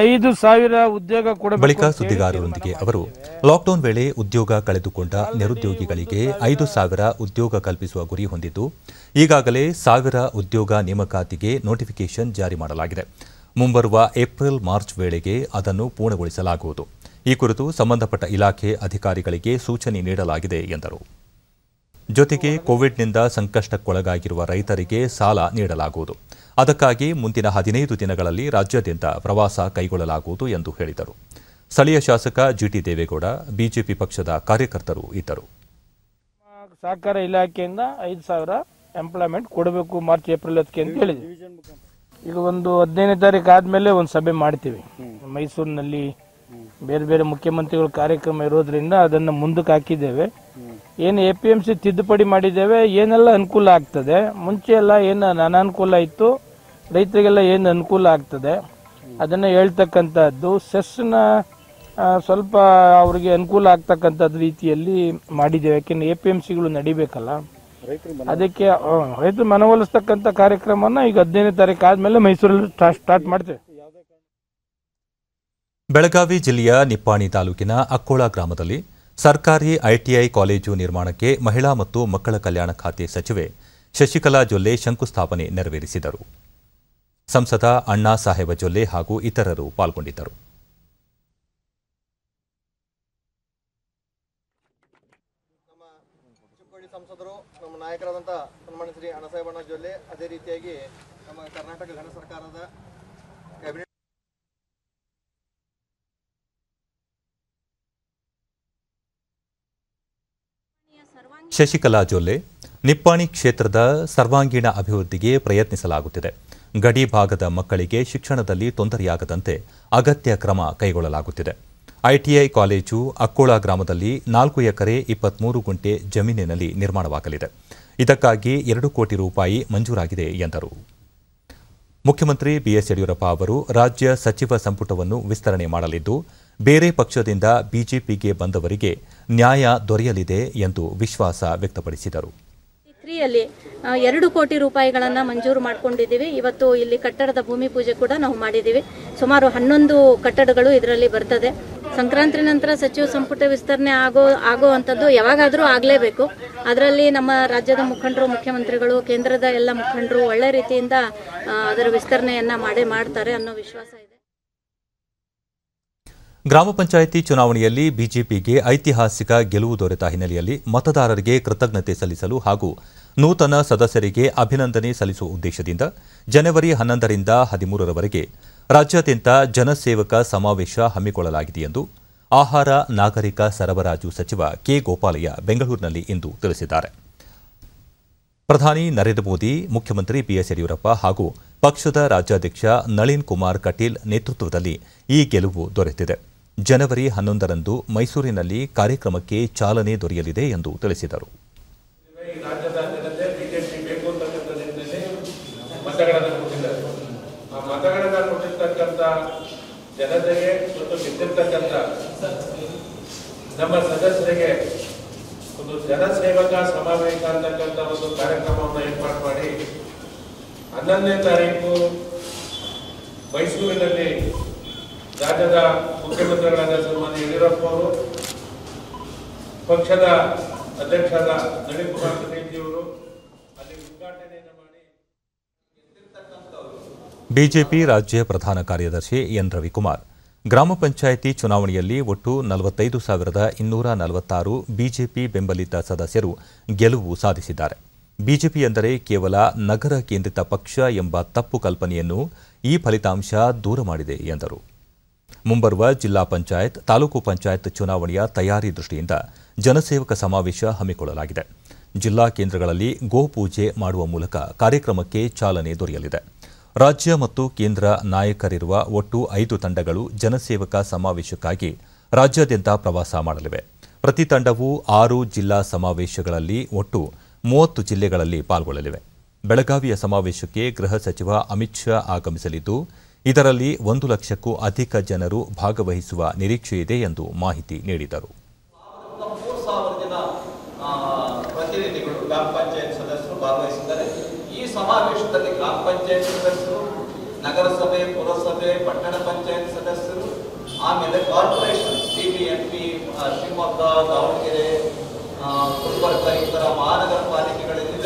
ಐದು ಸಾವಿರ ಉದ್ಯೋಗ ಬಳಿಕ ಸುದ್ದಿಗಾರರೊಂದಿಗೆ ಅವರು ಲಾಕ್ಡೌನ್ ವೇಳೆ ಉದ್ಯೋಗ ಕಳೆದುಕೊಂಡ ನಿರುದ್ಯೋಗಿಗಳಿಗೆ ಐದು ಸಾವಿರ ಉದ್ಯೋಗ ಕಲ್ಪಿಸುವ ಗುರಿ ಹೊಂದಿದ್ದು ಈಗಾಗಲೇ ಸಾವಿರ ಉದ್ಯೋಗ ನೇಮಕಾತಿಗೆ ನೋಟಿಫಿಕೇಶನ್ ಜಾರಿ ಮಾಡಲಾಗಿದೆ ಮುಂಬರುವ ಏಪ್ರಿಲ್ ಮಾರ್ಚ್ ವೇಳೆಗೆ ಅದನ್ನು ಪೂರ್ಣಗೊಳಿಸಲಾಗುವುದು ಈ ಕುರಿತು ಸಂಬಂಧಪಟ್ಟ ಇಲಾಖೆ ಅಧಿಕಾರಿಗಳಿಗೆ ಸೂಚನೆ ನೀಡಲಾಗಿದೆ ಎಂದರು ಜೊತೆಗೆ ಕೋವಿಡ್ನಿಂದ ಸಂಕಷ್ಟಕ್ಕೊಳಗಾಗಿರುವ ರೈತರಿಗೆ ಸಾಲ ನೀಡಲಾಗುವುದು ಅದಕ್ಕಾಗಿ ಮುಂದಿನ ಹದಿನೈದು ದಿನಗಳಲ್ಲಿ ರಾಜ್ಯಾದ್ಯಂತ ಪ್ರವಾಸ ಕೈಗೊಳ್ಳಲಾಗುವುದು ಎಂದು ಹೇಳಿದರು ಸ್ಥಳೀಯ ಶಾಸಕ ಜಿಟಿ ದೇವೇಗೌಡ ಬಿಜೆಪಿ ಪಕ್ಷದ ಕಾರ್ಯಕರ್ತರು ಇದ್ದರು ಸಹಕಾರ ಇಲಾಖೆಯಿಂದ ಐದು ಸಾವಿರ ಎಂಪ್ಲಾಯ್ಮೆಂಟ್ ಕೊಡಬೇಕು ಮಾರ್ಚ್ ಏಪ್ರಿಲ್ ಹತ್ತಕ್ಕೆ ಅಂತ ಹೇಳಿದ್ವಿ ಈಗ ಒಂದು ಹದಿನೈದನೇ ತಾರೀಕು ಆದಮೇಲೆ ಒಂದು ಸಭೆ ಮಾಡ್ತೀವಿ ಮೈಸೂರಿನಲ್ಲಿ ಬೇರೆ ಬೇರೆ ಮುಖ್ಯಮಂತ್ರಿಗಳು ಕಾರ್ಯಕ್ರಮ ಇರೋದ್ರಿಂದ ಅದನ್ನು ಮುಂದಕ್ಕೆ ಹಾಕಿದ್ದೇವೆ ಏನು ಎ ಪಿ ಸಿ ತಿದ್ದುಪಡಿ ಮಾಡಿದ್ದೇವೆ ಏನೆಲ್ಲ ಅನುಕೂಲ ಆಗ್ತದೆ ಮುಂಚೆ ಎಲ್ಲ ಏನು ಅನಾನುಕೂಲ ಇತ್ತು ರೈತರಿಗೆಲ್ಲ ಏನು ಅನುಕೂಲ ಆಗ್ತದೆ ಅದನ್ನು ಹೇಳ್ತಕ್ಕಂಥದ್ದು ಸೆಸ್ನ ಸ್ವಲ್ಪ ಅವರಿಗೆ ಅನುಕೂಲ ಆಗ್ತಕ್ಕಂಥದ್ದು ರೀತಿಯಲ್ಲಿ ಮಾಡಿದ್ದೇವೆ ಯಾಕೆಂದರೆ ಎ ಪಿ ಎಂ ಸಿಗಳು ನಡಿಬೇಕಲ್ಲ ಅದಕ್ಕೆ ರೈತರು ಮನವೊಲಿಸ್ತಕ್ಕಂಥ ಕಾರ್ಯಕ್ರಮವನ್ನು ಈಗ ಹದಿನೈದನೇ ತಾರೀಕು ಆದಮೇಲೆ ಮೈಸೂರಲ್ಲಿ ಸ್ಟಾರ್ಟ್ ಮಾಡ್ತೇವೆ ಬೆಳಗಾವಿ ಜಿಲ್ಲೆಯ ನಿಪ್ಪಾಣಿ ತಾಲೂಕಿನ ಅಕ್ಕೋಳ ಗ್ರಾಮದಲ್ಲಿ ಸರ್ಕಾರಿ ಐಟಿಐ ಕಾಲೇಜು ನಿರ್ಮಾಣಕ್ಕೆ ಮಹಿಳಾ ಮತ್ತು ಮಕ್ಕಳ ಕಲ್ಯಾಣ ಖಾತೆ ಸಚಿವೆ ಶಶಿಕಲಾ ಜೊಲ್ಲೆ ಶಂಕುಸ್ಥಾಪನೆ ನೆರವೇರಿಸಿದರು ಸಂಸದ ಅಣ್ಣಾ ಸಾಹೇಬ ಜೊಲ್ಲೆ ಹಾಗೂ ಇತರರು ಪಾಲ್ಗೊಂಡಿದ್ದರು ಸಂಸದರು ನಮ್ಮ ನಾಯಕರಾದಂಥ ಸನ್ಮಾನ್ಯ ಶ್ರೀ ಅಣ್ಣಸಾಹೇಬಣ್ಣ ಜೊಲ್ಲೆ ಅದೇ ರೀತಿಯಾಗಿ ನಮ್ಮ ಕರ್ನಾಟಕ ಘನ ಸರ್ಕಾರದ ಕ್ಯಾಬಿನೆಟ್ ಶಶಿಕಲಾ ಜೊಲ್ಲೆ ನಿಪ್ಪಾಣಿ ಕ್ಷೇತ್ರದ ಸರ್ವಾಂಗೀಣ ಅಭಿವೃದ್ಧಿಗೆ ಪ್ರಯತ್ನಿಸಲಾಗುತ್ತಿದೆ ಗಡಿ ಭಾಗದ ಮಕ್ಕಳಿಗೆ ಶಿಕ್ಷಣದಲ್ಲಿ ತೊಂದರೆಯಾಗದಂತೆ ಅಗತ್ಯ ಕ್ರಮ ಕೈಗೊಳ್ಳಲಾಗುತ್ತಿದೆ ಐಟಿಐ ಕಾಲೇಜು ಅಕ್ಕೋಳ ಗ್ರಾಮದಲ್ಲಿ ನಾಲ್ಕು ಎಕರೆ ಇಪ್ಪತ್ಮೂರು ಗುಂಟೆ ಜಮೀನಿನಲ್ಲಿ ನಿರ್ಮಾಣವಾಗಲಿದೆ ಇದಕ್ಕಾಗಿ ಎರಡು ಕೋಟಿ ರೂಪಾಯಿ ಮಂಜೂರಾಗಿದೆ ಎಂದರು ಮುಖ್ಯಮಂತ್ರಿ ಬಿಎಸ್ ಯಡಿಯೂರಪ್ಪ ಅವರು ರಾಜ್ಯ ಸಚಿವ ಸಂಪುಟವನ್ನು ವಿಸ್ತರಣೆ ಮಾಡಲಿದ್ದು ಬೇರೆ ಪಕ್ಷದಿಂದ ಬಿಜೆಪಿಗೆ ಬಂದವರಿಗೆ ನ್ಯಾಯ ದೊರೆಯಲಿದೆ ಎಂದು ವಿಶ್ವಾಸ ವ್ಯಕ್ತಪಡಿಸಿದರು ಇಲ್ಲಿ ಎರಡು ಕೋಟಿ ರೂಪಾಯಿಗಳನ್ನು ಮಂಜೂರು ಮಾಡ್ಕೊಂಡಿದ್ದೀವಿ ಇವತ್ತು ಇಲ್ಲಿ ಕಟ್ಟಡದ ಭೂಮಿ ಪೂಜೆ ಕೂಡ ನಾವು ಮಾಡಿದ್ದೀವಿ ಸುಮಾರು ಹನ್ನೊಂದು ಕಟ್ಟಡಗಳು ಇದರಲ್ಲಿ ಬರ್ತದೆ ಸಂಕ್ರಾಂತಿ ನಂತರ ಸಚಿವ ಸಂಪುಟ ವಿಸ್ತರಣೆ ಆಗೋ ಆಗೋ ಯಾವಾಗಾದರೂ ಆಗಲೇಬೇಕು ಅದರಲ್ಲಿ ನಮ್ಮ ರಾಜ್ಯದ ಮುಖಂಡರು ಮುಖ್ಯಮಂತ್ರಿಗಳು ಕೇಂದ್ರದ ಎಲ್ಲ ಮುಖಂಡರು ಒಳ್ಳೆ ರೀತಿಯಿಂದ ಅದರ ವಿಸ್ತರಣೆಯನ್ನು ಮಾಡಿ ಮಾಡ್ತಾರೆ ಅನ್ನೋ ವಿಶ್ವಾಸ ಗ್ರಾಮ ಪಂಚಾಯಿತಿ ಚುನಾವಣೆಯಲ್ಲಿ ಬಿಜೆಪಿಗೆ ಐತಿಹಾಸಿಕ ಗೆಲುವು ದೊರೆತ ಹಿನ್ನೆಲೆಯಲ್ಲಿ ಮತದಾರರಿಗೆ ಕೃತಜ್ಞತೆ ಸಲ್ಲಿಸಲು ಹಾಗೂ ನೂತನ ಸದಸ್ಯರಿಗೆ ಅಭಿನಂದನೆ ಸಲ್ಲಿಸುವ ಉದ್ದೇಶದಿಂದ ಜನವರಿ ಹನ್ನೊಂದರಿಂದ ಹದಿಮೂರರವರೆಗೆ ರಾಜ್ಯಾದ್ಯಂತ ಜನಸೇವಕ ಸಮಾವೇಶ ಹಮ್ಮಿಕೊಳ್ಳಲಾಗಿದೆ ಎಂದು ಆಹಾರ ನಾಗರಿಕ ಸರಬರಾಜು ಸಚಿವ ಕೆ ಗೋಪಾಲಯ್ಯ ಇಂದು ತಿಳಿಸಿದ್ದಾರೆ ಪ್ರಧಾನಿ ನರೇಂದ್ರ ಮೋದಿ ಮುಖ್ಯಮಂತ್ರಿ ಬಿಎಸ್ ಯಡಿಯೂರಪ್ಪ ಹಾಗೂ ಪಕ್ಷದ ರಾಜ್ಯಾಧ್ಯಕ್ಷ ನಳಿನ್ ಕುಮಾರ್ ಕಟೀಲ್ ನೇತೃತ್ವದಲ್ಲಿ ಈ ಗೆಲುವು ದೊರೆತಿದೆ ಜನವರಿ ಹನ್ನೊಂದರಂದು ಮೈಸೂರಿನಲ್ಲಿ ಕಾರ್ಯಕ್ರಮಕ್ಕೆ ಚಾಲನೆ ದೊರೆಯಲಿದೆ ಎಂದು ತಿಳಿಸಿದರು ಆ ಜನತೆಗೆ ಮತ್ತು ಗೆದ್ದಿರ್ತಕ್ಕಂಥ ನಮ್ಮ ಸದಸ್ಯರಿಗೆ ಒಂದು ಜನಸೇವಕ ಸಮಾವೇಶ ಅಂತಕ್ಕಂಥ ಒಂದು ಕಾರ್ಯಕ್ರಮವನ್ನು ಏರ್ಪಾಡು ಮಾಡಿ ಹನ್ನೊಂದನೇ ತಾರೀಕು ಮೈಸೂರಿನಲ್ಲಿ ರಾಜ್ಯದ ಮುಖ್ಯಮಂತ್ರಿಗಳಾದ ಸನ್ಮಾನ್ಯ ಯಡಿಯೂರಪ್ಪ ಅವರು ಪಕ್ಷದ ಅಧ್ಯಕ್ಷರಾದ ನಳಿನ್ ಕುಮಾರ್ ಕಟೀಲ್ಜಿಯವರು ಅಲ್ಲಿ ಉದ್ಘಾಟನೆಯನ್ನು ಮಾಡಿ ಬಿಜೆಪಿ ರಾಜ್ಯ ಪ್ರಧಾನ ಕಾರ್ಯದರ್ಶಿ ಎನ್ ರವಿಕುಮಾರ್ ಗ್ರಾಮ ಪಂಚಾಯಿತಿ ಚುನಾವಣೆಯಲ್ಲಿ ಒಟ್ಟು ನಲವತ್ತೈದು ಸಾವಿರದ ಇನ್ನೂರ ನಲವತ್ತಾರು ಬಿಜೆಪಿ ಬೆಂಬಲಿತ ಸದಸ್ಯರು ಗೆಲುವು ಸಾಧಿಸಿದ್ದಾರೆ ಬಿಜೆಪಿ ಎಂದರೆ ಕೇವಲ ನಗರ ಕೇಂದ್ರಿತ ಪಕ್ಷ ಎಂಬ ತಪ್ಪು ಕಲ್ಪನೆಯನ್ನು ಈ ಫಲಿತಾಂಶ ದೂರ ಮಾಡಿದೆ ಎಂದರು ಮುಂಬರುವ ಜಿಲ್ಲಾ ಪಂಚಾಯತ್ ತಾಲೂಕು ಪಂಚಾಯತ್ ಚುನಾವಣೆಯ ತಯಾರಿ ದೃಷ್ಟಿಯಿಂದ ಜನಸೇವಕ ಸಮಾವೇಶ ಹಮ್ಮಿಕೊಳ್ಳಲಾಗಿದೆ ಜಿಲ್ಲಾ ಕೇಂದ್ರಗಳಲ್ಲಿ ಗೋಪೂಜೆ ಮಾಡುವ ಮೂಲಕ ಕಾರ್ಯಕ್ರಮಕ್ಕೆ ಚಾಲನೆ ದೊರೆಯಲಿದೆ ರಾಜ್ಯ ಮತ್ತು ಕೇಂದ್ರ ನಾಯಕರಿರುವ ಒಟ್ಟು ಐದು ತಂಡಗಳು ಜನಸೇವಕ ಸಮಾವೇಶಕ್ಕಾಗಿ ರಾಜ್ಯಾದ್ಯಂತ ಪ್ರವಾಸ ಮಾಡಲಿವೆ ಪ್ರತಿ ತಂಡವು ಆರು ಜಿಲ್ಲಾ ಸಮಾವೇಶಗಳಲ್ಲಿ ಒಟ್ಟು ಮೂವತ್ತು ಜಿಲ್ಲೆಗಳಲ್ಲಿ ಪಾಲ್ಗೊಳ್ಳಲಿವೆ ಬೆಳಗಾವಿಯ ಸಮಾವೇಶಕ್ಕೆ ಗೃಹ ಸಚಿವ ಅಮಿತ್ ಶಾ ಆಗಮಿಸಲಿದ್ದು ಇದರಲ್ಲಿ ಒಂದು ಲಕ್ಷಕ್ಕೂ ಅಧಿಕ ಜನರು ಭಾಗವಹಿಸುವ ನಿರೀಕ್ಷೆ ಇದೆ ಎಂದು ಮಾಹಿತಿ ನೀಡಿದರು ಸಮಾವೇಶದಲ್ಲಿ ಗ್ರಾಮ ಪಂಚಾಯತ್ ಸದಸ್ಯರು ನಗರಸಭೆ ಪುರಸಭೆ ಪಟ್ಟಣ ಪಂಚಾಯತ್ ಸದಸ್ಯರು ಆಮೇಲೆ corporation C B M P Shivamogga Davanagere Gulbarga ಈ ತರ ಮಹಾನಗರ ಪಾಲಿಕೆಗಳಲ್ಲಿ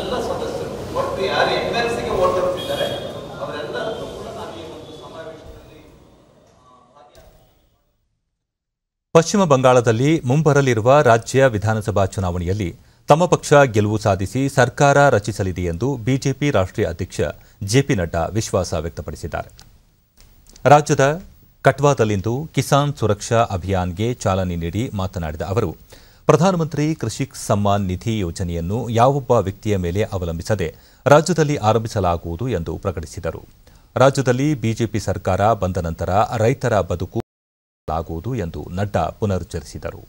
ಎಲ್ಲ ಸದಸ್ಯರು ಒಟ್ಟು ಯಾರು ಎಂ ಎಲ್ ಸಿಗೆ ಓಟ್ ಪಶ್ಚಿಮ ಬಂಗಾಳದಲ್ಲಿ ಮುಂಬರಲಿರುವ ರಾಜ್ಯ ವಿಧಾನಸಭಾ ಚುನಾವಣೆಯಲ್ಲಿ ತಮ್ಮ ಪಕ್ಷ ಗೆಲುವು ಸಾಧಿಸಿ ಸರ್ಕಾರ ರಚಿಸಲಿದೆ ಎಂದು ಬಿಜೆಪಿ ರಾಷ್ಟ್ರೀಯ ಅಧ್ಯಕ್ಷ ಜೆಪಿ ನಡ್ಡಾ ವಿಶ್ವಾಸ ವ್ಯಕ್ತಪಡಿಸಿದ್ದಾರೆ ರಾಜ್ಯದ ಕಟ್ವಾದಲ್ಲಿಂದು ಕಿಸಾನ್ ಸುರಕ್ಷಾ ಅಭಿಯಾನ್ಗೆ ಚಾಲನೆ ನೀಡಿ ಮಾತನಾಡಿದ ಅವರು ಪ್ರಧಾನಮಂತ್ರಿ ಕೃಷಿ ಸಮ್ಮಾನ್ ನಿಧಿ ಯೋಜನೆಯನ್ನು ಯಾವೊಬ್ಬ ವ್ಯಕ್ತಿಯ ಮೇಲೆ ಅವಲಂಬಿಸದೆ ರಾಜ್ಯದಲ್ಲಿ ಆರಂಭಿಸಲಾಗುವುದು ಎಂದು ಪ್ರಕಟಿಸಿದರು ರಾಜ್ಯದಲ್ಲಿ ಬಿಜೆಪಿ ಸರ್ಕಾರ ಬಂದ ನಂತರ ರೈತರ ಬದುಕು ಲಾಗುವುದು ಎಂದು ನಡ್ಡಾ ಪುನರುಚ್ಚರಿಸಿದರು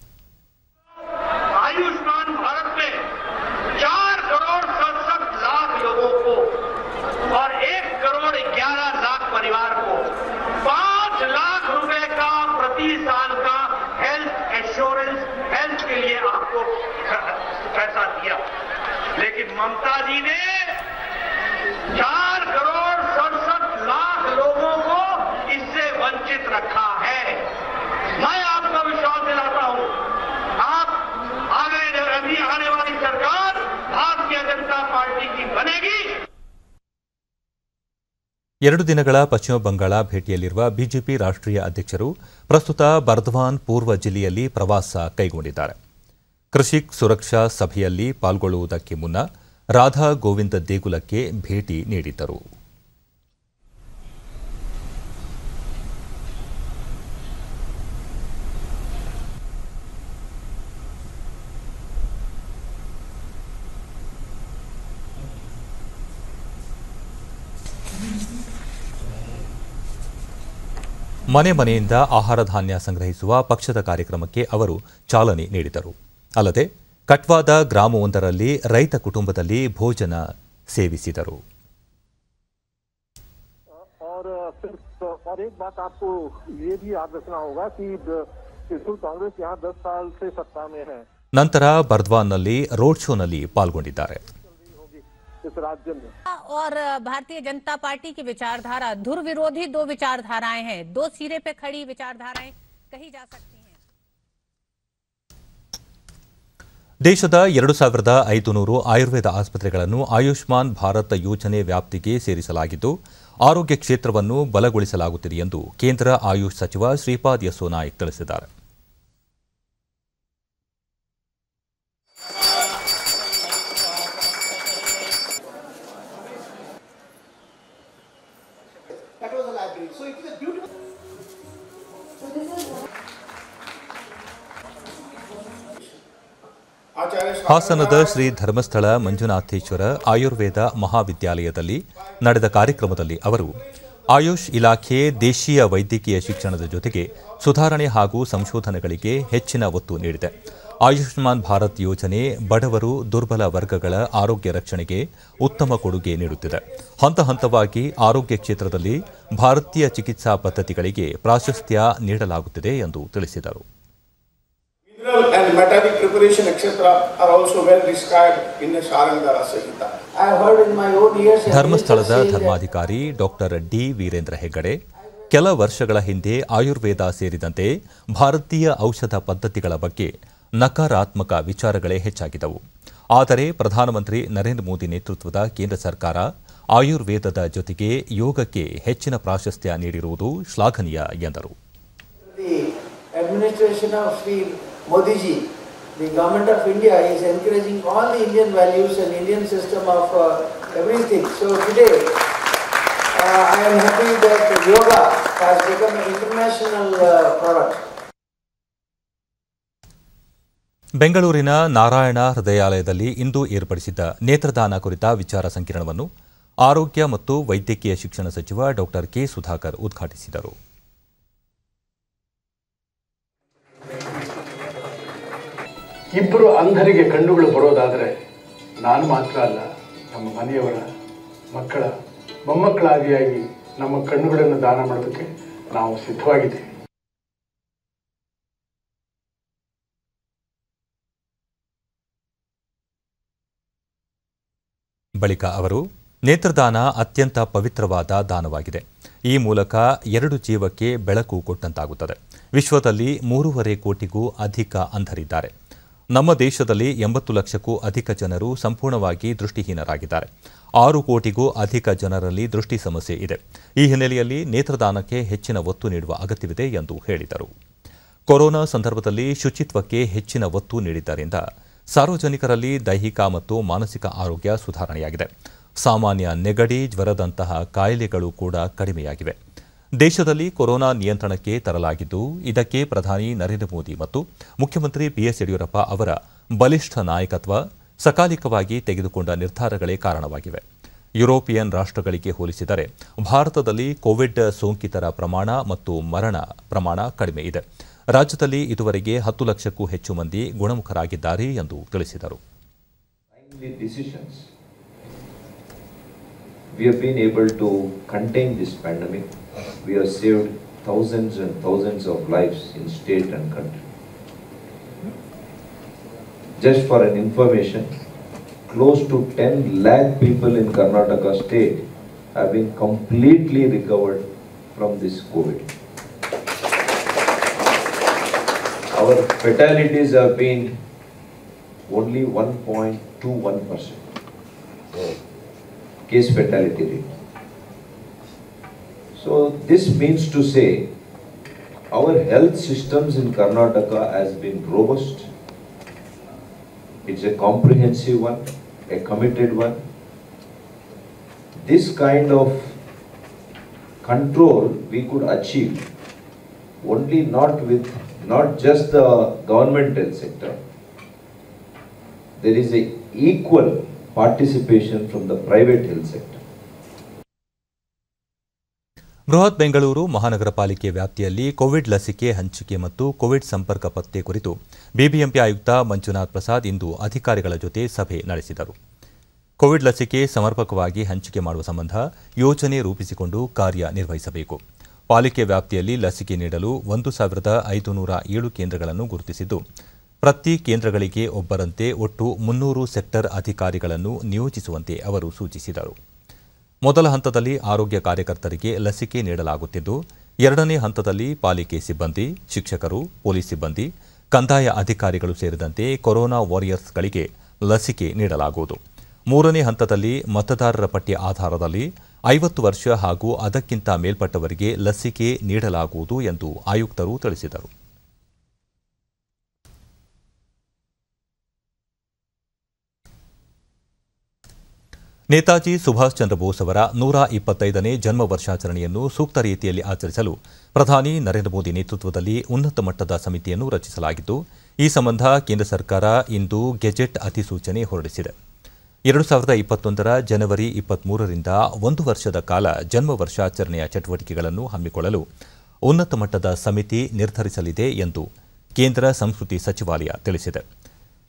ಎರಡು ದಿನಗಳ ಪಶ್ಚಿಮ ಬಂಗಾಳ ಭೇಟಿಯಲ್ಲಿರುವ ಬಿಜೆಪಿ ರಾಷ್ಟ್ರೀಯ ಅಧ್ಯಕ್ಷರು ಪ್ರಸ್ತುತ ಬರ್ಧವಾನ್ ಪೂರ್ವ ಜಿಲ್ಲೆಯಲ್ಲಿ ಪ್ರವಾಸ ಕೈಗೊಂಡಿದ್ದಾರೆ ಕೃಷಿ ಸುರಕ್ಷಾ ಸಭೆಯಲ್ಲಿ ಪಾಲ್ಗೊಳ್ಳುವುದಕ್ಕೆ ಮುನ್ನ ರಾಧಾ ಗೋವಿಂದ ದೇಗುಲಕ್ಕೆ ಭೇಟಿ ನೀಡಿದ್ದರು ಮನೆ ಮನೆಯಿಂದ ಆಹಾರ ಧಾನ್ಯ ಸಂಗ್ರಹಿಸುವ ಪಕ್ಷದ ಕಾರ್ಯಕ್ರಮಕ್ಕೆ ಅವರು ಚಾಲನೆ ನೀಡಿದರು ಅಲ್ಲದೆ ಕಟ್ವಾದ ಗ್ರಾಮವೊಂದರಲ್ಲಿ ರೈತ ಕುಟುಂಬದಲ್ಲಿ ಭೋಜನ ಸೇವಿಸಿದರು ನಂತರ ಬರ್ದ್ವಾನ್ನಲ್ಲಿ ರೋಡ್ ಶೋನಲ್ಲಿ ಪಾಲ್ಗೊಂಡಿದ್ದಾರೆ इस राज्य में और भारतीय जनता पार्टी की विचारधारा धुर विरोधी दो विचारधाराएं हैं दो सिरे पे खड़ी विचारधाराएं कही जा सकती देश सविदूर आयुर्वेद आस्पत् आयुष्मा भारत योजना व्याप्ति के सेरु आरोग्य क्षेत्र बलगे केंद्र आयुष सचिव श्रीपाद यसो नायक ಹಾಸನದ ಶ್ರೀ ಧರ್ಮಸ್ಥಳ ಮಂಜುನಾಥೇಶ್ವರ ಆಯುರ್ವೇದ ಮಹಾವಿದ್ಯಾಲಯದಲ್ಲಿ ನಡೆದ ಕಾರ್ಯಕ್ರಮದಲ್ಲಿ ಅವರು ಆಯುಷ್ ಇಲಾಖೆ ದೇಶೀಯ ವೈದ್ಯಕೀಯ ಶಿಕ್ಷಣದ ಜೊತೆಗೆ ಸುಧಾರಣೆ ಹಾಗೂ ಸಂಶೋಧನೆಗಳಿಗೆ ಹೆಚ್ಚಿನ ಒತ್ತು ನೀಡಿದೆ ಆಯುಷ್ಮಾನ್ ಭಾರತ್ ಯೋಜನೆ ಬಡವರು ದುರ್ಬಲ ವರ್ಗಗಳ ಆರೋಗ್ಯ ರಕ್ಷಣೆಗೆ ಉತ್ತಮ ಕೊಡುಗೆ ನೀಡುತ್ತಿದೆ ಹಂತ ಹಂತವಾಗಿ ಆರೋಗ್ಯ ಕ್ಷೇತ್ರದಲ್ಲಿ ಭಾರತೀಯ ಚಿಕಿತ್ಸಾ ಪದ್ಧತಿಗಳಿಗೆ ಪ್ರಾಶಸ್ತ್ಯ ನೀಡಲಾಗುತ್ತಿದೆ ಎಂದು ತಿಳಿಸಿದರು mineral and metallic preparation, etc. are also well described in the Sharangara Sahita. ಧರ್ಮಸ್ಥಳದ ಧರ್ಮಾಧಿಕಾರಿ ಡಾಕ್ಟರ್ ಡಿ ವೀರೇಂದ್ರ ಹೆಗ್ಗಡೆ ಕೆಲ ವರ್ಷಗಳ ಹಿಂದೆ ಆಯುರ್ವೇದ ಸೇರಿದಂತೆ ಭಾರತೀಯ ಔಷಧ ಪದ್ಧತಿಗಳ ಬಗ್ಗೆ ನಕಾರಾತ್ಮಕ ವಿಚಾರಗಳೇ ಹೆಚ್ಚಾಗಿದ್ದವು ಆದರೆ ಪ್ರಧಾನಮಂತ್ರಿ ನರೇಂದ್ರ ಮೋದಿ ನೇತೃತ್ವದ ಕೇಂದ್ರ ಸರ್ಕಾರ ಆಯುರ್ವೇದದ ಜೊತೆಗೆ ಯೋಗಕ್ಕೆ ಹೆಚ್ಚಿನ ಪ್ರಾಶಸ್ತ್ಯ ನೀಡಿರುವುದು ಶ್ಲಾಘನೀಯ ಎಂದರು Modi ji, the government of India is encouraging all the Indian values and Indian system of uh, everything. So today, uh, I am happy that yoga has become an international uh, product. ಬೆಂಗಳೂರಿನ ನಾರಾಯಣ ಹೃದಯಾಲಯದಲ್ಲಿ ಇಂದು ಏರ್ಪಡಿಸಿದ್ದ ನೇತ್ರದಾನ ಕುರಿತ ವಿಚಾರ ಸಂಕಿರಣವನ್ನು ಆರೋಗ್ಯ ಮತ್ತು ವೈದ್ಯಕೀಯ ಶಿಕ್ಷಣ ಸಚಿವ ಡಾ ಕೆ ಸುಧಾಕರ್ ಉದ್ಘಾಟಿಸಿದರು ಇಬ್ಬರು ಅಂಧರಿಗೆ ಕಣ್ಣುಗಳು ಬರೋದಾದರೆ ನಾನು ಮಾತ್ರ ಅಲ್ಲ ನಮ್ಮ ಮನೆಯವರ ಮಕ್ಕಳ ಮೊಮ್ಮಕ್ಕಳಾದಿಯಾಗಿ ನಮ್ಮ ಕಣ್ಣುಗಳನ್ನು ದಾನ ಮಾಡೋದಕ್ಕೆ ನಾವು ಸಿದ್ಧವಾಗಿದ್ದೇವೆ ಬಳಿಕ ಅವರು ನೇತ್ರದಾನ ಅತ್ಯಂತ ಪವಿತ್ರವಾದ ದಾನವಾಗಿದೆ ಈ ಮೂಲಕ ಎರಡು ಜೀವಕ್ಕೆ ಬೆಳಕು ಕೊಟ್ಟಂತಾಗುತ್ತದೆ ವಿಶ್ವದಲ್ಲಿ ಮೂರುವರೆ ಕೋಟಿಗೂ ಅಧಿಕ ಅಂಧರಿದ್ದಾರೆ ನಮ್ಮ ದೇಶದಲ್ಲಿ ಎಂಬತ್ತು ಲಕ್ಷಕ್ಕೂ ಅಧಿಕ ಜನರು ಸಂಪೂರ್ಣವಾಗಿ ದೃಷ್ಟಿಹೀನರಾಗಿದ್ದಾರೆ ಆರು ಕೋಟಿಗೂ ಅಧಿಕ ಜನರಲ್ಲಿ ದೃಷ್ಟಿ ಸಮಸ್ಯೆ ಇದೆ ಈ ಹಿನ್ನೆಲೆಯಲ್ಲಿ ನೇತ್ರದಾನಕ್ಕೆ ಹೆಚ್ಚಿನ ಒತ್ತು ನೀಡುವ ಅಗತ್ಯವಿದೆ ಎಂದು ಹೇಳಿದರು ಕೊರೋನಾ ಸಂದರ್ಭದಲ್ಲಿ ಶುಚಿತ್ವಕ್ಕೆ ಹೆಚ್ಚಿನ ಒತ್ತು ನೀಡಿದ್ದರಿಂದ ಸಾರ್ವಜನಿಕರಲ್ಲಿ ದೈಹಿಕ ಮತ್ತು ಮಾನಸಿಕ ಆರೋಗ್ಯ ಸುಧಾರಣೆಯಾಗಿದೆ ಸಾಮಾನ್ಯ ನೆಗಡಿ ಜ್ವರದಂತಹ ಕಾಯಿಲೆಗಳು ಕೂಡ ಕಡಿಮೆಯಾಗಿವೆ ದೇಶದಲ್ಲಿ ಕೊರೋನಾ ನಿಯಂತ್ರಣಕ್ಕೆ ತರಲಾಗಿದ್ದು ಇದಕ್ಕೆ ಪ್ರಧಾನಿ ನರೇಂದ್ರ ಮೋದಿ ಮತ್ತು ಮುಖ್ಯಮಂತ್ರಿ ಬಿಎಸ್ ಯಡಿಯೂರಪ್ಪ ಅವರ ಬಲಿಷ್ಠ ನಾಯಕತ್ವ ಸಕಾಲಿಕವಾಗಿ ತೆಗೆದುಕೊಂಡ ನಿರ್ಧಾರಗಳೇ ಕಾರಣವಾಗಿವೆ ಯುರೋಪಿಯನ್ ರಾಷ್ಟ್ರಗಳಿಗೆ ಹೋಲಿಸಿದರೆ ಭಾರತದಲ್ಲಿ ಕೋವಿಡ್ ಸೋಂಕಿತರ ಪ್ರಮಾಣ ಮತ್ತು ಮರಣ ಪ್ರಮಾಣ ಕಡಿಮೆ ಇದೆ ರಾಜ್ಯದಲ್ಲಿ ಇದುವರೆಗೆ ಹತ್ತು ಲಕ್ಷಕ್ಕೂ ಹೆಚ್ಚು ಮಂದಿ ಗುಣಮುಖರಾಗಿದ್ದಾರೆ ಎಂದು ತಿಳಿಸಿದರು we have been able to contain this pandemic we have saved thousands and thousands of lives in state and country. Just for an information, close to 10 lakh people in Karnataka state have been completely recovered from this COVID. Our fatalities have been only 1.21%. Case fatality rate. So this means to say our health systems in Karnataka has been robust. It's a comprehensive one, a committed one. This kind of control we could achieve only not with not just the governmental sector. There is a equal participation from the private health sector. ಬೃಹತ್ ಬೆಂಗಳೂರು ಮಹಾನಗರ ಪಾಲಿಕೆ ವ್ಯಾಪ್ತಿಯಲ್ಲಿ Covid ಲಸಿಕೆ ಹಂಚಿಕೆ ಮತ್ತು Covid ಸಂಪರ್ಕ ಪತ್ತೆ ಕುರಿತು ಬಿಬಿಎಂಪಿ ಆಯುಕ್ತ ಮಂಜುನಾಥ್ ಪ್ರಸಾದ್ ಇಂದು ಅಧಿಕಾರಿಗಳ ಜೊತೆ ಸಭೆ ನಡೆಸಿದರು ಕೋವಿಡ್ ಲಸಿಕೆ ಸಮರ್ಪಕವಾಗಿ ಹಂಚಿಕೆ ಮಾಡುವ ಸಂಬಂಧ ಯೋಜನೆ ರೂಪಿಸಿಕೊಂಡು ಕಾರ್ಯ ನಿರ್ವಹಿಸಬೇಕು ಪಾಲಿಕೆ ವ್ಯಾಪ್ತಿಯಲ್ಲಿ ಲಸಿಕೆ ನೀಡಲು ಒಂದು ಸಾವಿರದ ಐದು ನೂರ ಏಳು ಕೇಂದ್ರಗಳನ್ನು ಗುರುತಿಸಿದ್ದು ಪ್ರತಿ ಕೇಂದ್ರಗಳಿಗೆ ಒಬ್ಬರಂತೆ ಒಟ್ಟು ಮುನ್ನೂರು ಸೆಕ್ಟರ್ ಅಧಿಕಾರಿಗಳನ್ನು ನಿಯೋಜಿಸುವಂತೆ ಅವರು ಸೂಚಿಸಿದರು ಮೊದಲ ಹಂತದಲ್ಲಿ ಆರೋಗ್ಯ ಕಾರ್ಯಕರ್ತರಿಗೆ ಲಸಿಕೆ ನೀಡಲಾಗುತ್ತಿದ್ದು ಎರಡನೇ ಹಂತದಲ್ಲಿ ಪಾಲಿಕೆ ಸಿಬ್ಬಂದಿ ಶಿಕ್ಷಕರು ಪೊಲೀಸ್ ಸಿಬ್ಬಂದಿ ಕಂದಾಯ ಅಧಿಕಾರಿಗಳು ಸೇರಿದಂತೆ ಕೊರೋನಾ ವಾರಿಯರ್ಸ್ಗಳಿಗೆ ಲಸಿಕೆ ನೀಡಲಾಗುವುದು ಮೂರನೇ ಹಂತದಲ್ಲಿ ಮತದಾರರ ಪಟ್ಟಿ ಆಧಾರದಲ್ಲಿ ಐವತ್ತು ವರ್ಷ ಹಾಗೂ ಅದಕ್ಕಿಂತ ಮೇಲ್ಪಟ್ಟವರಿಗೆ ಲಸಿಕೆ ನೀಡಲಾಗುವುದು ಎಂದು ಆಯುಕ್ತರು ತಿಳಿಸಿದರು ನೇತಾಜಿ ಸುಭಾಷ್ ಚಂದ್ರ ಬೋಸ್ ಅವರ ನೂರ ಇಪ್ಪತ್ತೈದನೇ ಜನ್ಮ ವರ್ಷಾಚರಣೆಯನ್ನು ಸೂಕ್ತ ರೀತಿಯಲ್ಲಿ ಆಚರಿಸಲು ಪ್ರಧಾನಿ ನರೇಂದ್ರ ಮೋದಿ ನೇತೃತ್ವದಲ್ಲಿ ಉನ್ನತ ಮಟ್ಟದ ಸಮಿತಿಯನ್ನು ರಚಿಸಲಾಗಿದ್ದು ಈ ಸಂಬಂಧ ಕೇಂದ್ರ ಸರ್ಕಾರ ಇಂದು ಗೆಜೆಟ್ ಅಧಿಸೂಚನೆ ಹೊರಡಿಸಿದೆ ಎರಡು ಸಾವಿರದ ಇಪ್ಪತ್ತೊಂದರ ಜನವರಿ ಇಪ್ಪತ್ಮೂರರಿಂದ ಒಂದು ವರ್ಷದ ಕಾಲ ಜನ್ಮ ವರ್ಷಾಚರಣೆಯ ಚಟುವಟಿಕೆಗಳನ್ನು ಹಮ್ಮಿಕೊಳ್ಳಲು ಉನ್ನತ ಮಟ್ಟದ ಸಮಿತಿ ನಿರ್ಧರಿಸಲಿದೆ ಎಂದು ಕೇಂದ್ರ ಸಂಸ್ಕೃತಿ ಸಚಿವಾಲಯ ತಿಳಿಸಿದೆ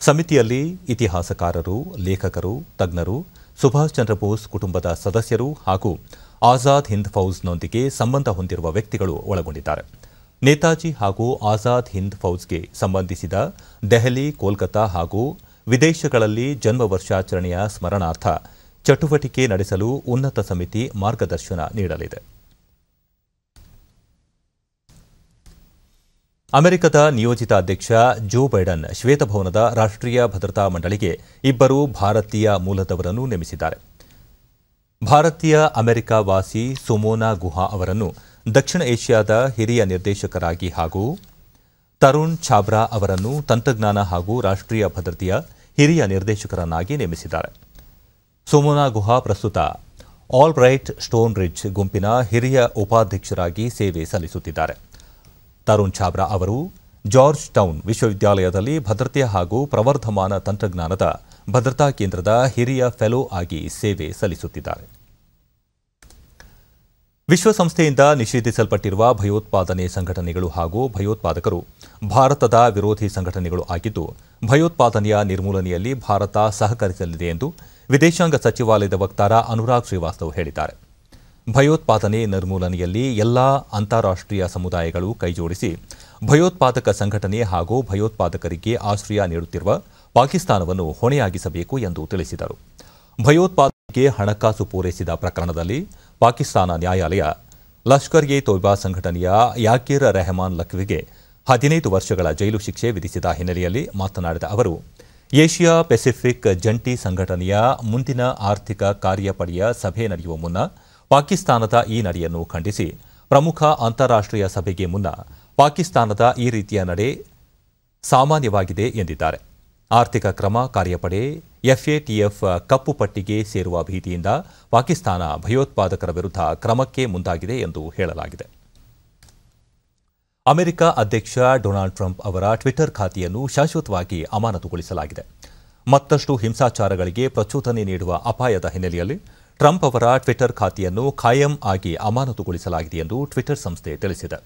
ಸಮಿತಿಯಲ್ಲಿ ಇತಿಹಾಸಕಾರರು ಲೇಖಕರು ತಜ್ಞರು ಸುಭಾಷ್ ಚಂದ್ರ ಬೋಸ್ ಕುಟುಂಬದ ಸದಸ್ಯರು ಹಾಗೂ ಆಜಾದ್ ಹಿಂದ್ ಫೌಜ್ನೊಂದಿಗೆ ಸಂಬಂಧ ಹೊಂದಿರುವ ವ್ಯಕ್ತಿಗಳು ಒಳಗೊಂಡಿದ್ದಾರೆ ನೇತಾಜಿ ಹಾಗೂ ಆಜಾದ್ ಹಿಂದ್ ಫೌಜ್ಗೆ ಸಂಬಂಧಿಸಿದ ದೆಹಲಿ ಕೋಲ್ಕತಾ ಹಾಗೂ ವಿದೇಶಗಳಲ್ಲಿ ಜನ್ಮ ವರ್ಷಾಚರಣೆಯ ಸ್ಮರಣಾರ್ಥ ಚಟುವಟಿಕೆ ನಡೆಸಲು ಉನ್ನತ ಸಮಿತಿ ಮಾರ್ಗದರ್ಶನ ನೀಡಲಿದೆ ಅಮೆರಿಕದ ನಿಯೋಜಿತ ಅಧ್ಯಕ್ಷ ಜೋ ಬೈಡನ್ ಶ್ವೇತಭವನದ ರಾಷ್ಟ್ರೀಯ ಭದ್ರತಾ ಮಂಡಳಿಗೆ ಇಬ್ಬರು ಭಾರತೀಯ ಮೂಲದವರನ್ನು ನೇಮಿಸಿದ್ದಾರೆ ಭಾರತೀಯ ಅಮೆರಿಕ ವಾಸಿ ಸುಮೋನಾ ಗುಹಾ ಅವರನ್ನು ದಕ್ಷಿಣ ಏಷ್ಯಾದ ಹಿರಿಯ ನಿರ್ದೇಶಕರಾಗಿ ಹಾಗೂ ತರುಣ್ ಛಾಬ್ರಾ ಅವರನ್ನು ತಂತ್ರಜ್ಞಾನ ಹಾಗೂ ರಾಷ್ಟ್ರೀಯ ಭದ್ರತೆಯ ಹಿರಿಯ ನಿರ್ದೇಶಕರನ್ನಾಗಿ ನೇಮಿಸಿದ್ದಾರೆ ಸುಮೋನಾ ಗುಹಾ ಪ್ರಸ್ತುತ ಆಲ್ ರೈಟ್ ಸ್ಟೋನ್ ರಿಡ್ಜ್ ಗುಂಪಿನ ಹಿರಿಯ ಉಪಾಧ್ಯಕ್ಷರಾಗಿ ಸೇವೆ ಸಲ್ಲಿಸುತ್ತಿದ್ದಾರೆ ತರುಣ್ ಛಾಬ್ರಾ ಅವರು ಜಾರ್ಜ್ ಟೌನ್ ವಿಶ್ವವಿದ್ಯಾಲಯದಲ್ಲಿ ಭದ್ರತೆ ಹಾಗೂ ಪ್ರವರ್ಧಮಾನ ತಂತ್ರಜ್ಞಾನದ ಭದ್ರತಾ ಕೇಂದ್ರದ ಹಿರಿಯ ಫೆಲೋ ಆಗಿ ಸೇವೆ ಸಲ್ಲಿಸುತ್ತಿದ್ದಾರೆ ವಿಶ್ವಸಂಸ್ಥೆಯಿಂದ ನಿಷೇಧಿಸಲ್ಪಟ್ಟಿರುವ ಭಯೋತ್ಪಾದನೆ ಸಂಘಟನೆಗಳು ಹಾಗೂ ಭಯೋತ್ಪಾದಕರು ಭಾರತದ ವಿರೋಧಿ ಸಂಘಟನೆಗಳು ಆಗಿದ್ದು ಭಯೋತ್ಪಾದನೆಯ ನಿರ್ಮೂಲನೆಯಲ್ಲಿ ಭಾರತ ಸಹಕರಿಸಲಿದೆ ಎಂದು ವಿದೇಶಾಂಗ ಸಚಿವಾಲಯದ ವಕ್ತಾರ ಅನುರಾಗ್ ಶ್ರೀವಾಸ್ತವ್ ಹೇಳಿದ್ದಾರೆ ಭಯೋತ್ಪಾದನೆ ನಿರ್ಮೂಲನೆಯಲ್ಲಿ ಎಲ್ಲ ಅಂತಾರಾಷ್ಟ್ರೀಯ ಸಮುದಾಯಗಳು ಕೈಜೋಡಿಸಿ ಭಯೋತ್ಪಾದಕ ಸಂಘಟನೆ ಹಾಗೂ ಭಯೋತ್ಪಾದಕರಿಗೆ ಆಶ್ರಯ ನೀಡುತ್ತಿರುವ ಪಾಕಿಸ್ತಾನವನ್ನು ಹೊಣೆಯಾಗಿಸಬೇಕು ಎಂದು ತಿಳಿಸಿದರು ಭಯೋತ್ಪಾದನೆಗೆ ಹಣಕಾಸು ಪೂರೈಸಿದ ಪ್ರಕರಣದಲ್ಲಿ ಪಾಕಿಸ್ತಾನ ನ್ಯಾಯಾಲಯ ಲಷ್ಕರ್ ಎ ತೊಯ್ಬಾ ಸಂಘಟನೆಯ ಯಾಕೀರ್ ರೆಹಮಾನ್ ಲಖ್ವಿಗೆ ಹದಿನೈದು ವರ್ಷಗಳ ಜೈಲು ಶಿಕ್ಷೆ ವಿಧಿಸಿದ ಹಿನ್ನೆಲೆಯಲ್ಲಿ ಮಾತನಾಡಿದ ಅವರು ಏಷ್ಯಾ ಪೆಸಿಫಿಕ್ ಜಂಟಿ ಸಂಘಟನೆಯ ಮುಂದಿನ ಆರ್ಥಿಕ ಕಾರ್ಯಪಡೆಯ ಸಭೆ ನಡೆಯುವ ಮುನ್ನ ಪಾಕಿಸ್ತಾನದ ಈ ನಡೆಯನ್ನು ಖಂಡಿಸಿ ಪ್ರಮುಖ ಅಂತಾರಾಷ್ಟ್ರೀಯ ಸಭೆಗೆ ಮುನ್ನ ಪಾಕಿಸ್ತಾನದ ಈ ರೀತಿಯ ನಡೆ ಸಾಮಾನ್ಯವಾಗಿದೆ ಎಂದಿದ್ದಾರೆ ಆರ್ಥಿಕ ಕ್ರಮ ಕಾರ್ಯಪಡೆ ಎಫ್ಎಟಿಎಫ್ ಕಪ್ಪು ಪಟ್ಟಿಗೆ ಸೇರುವ ಭೀತಿಯಿಂದ ಪಾಕಿಸ್ತಾನ ಭಯೋತ್ಪಾದಕರ ವಿರುದ್ಧ ಕ್ರಮಕ್ಕೆ ಮುಂದಾಗಿದೆ ಎಂದು ಹೇಳಲಾಗಿದೆ ಅಮೆರಿಕ ಅಧ್ಯಕ್ಷ ಡೊನಾಲ್ಡ್ ಟ್ರಂಪ್ ಅವರ ಟ್ವಿಟರ್ ಖಾತೆಯನ್ನು ಶಾಶ್ವತವಾಗಿ ಅಮಾನತುಗೊಳಿಸಲಾಗಿದೆ ಮತ್ತಷ್ಟು ಹಿಂಸಾಚಾರಗಳಿಗೆ ಪ್ರಚೋದನೆ ನೀಡುವ ಅಪಾಯದ ಹಿನ್ನೆಲೆಯಲ್ಲಿ ಟ್ರಂಪ್ ಅವರ ಟ್ವಿಟರ್ ಖಾತೆಯನ್ನು ಖಾಯಂ ಆಗಿ ಅಮಾನತುಗೊಳಿಸಲಾಗಿದೆ ಎಂದು ಟ್ವಿಟರ್ ಸಂಸ್ಥೆ ತಿಳಿಸಿದೆ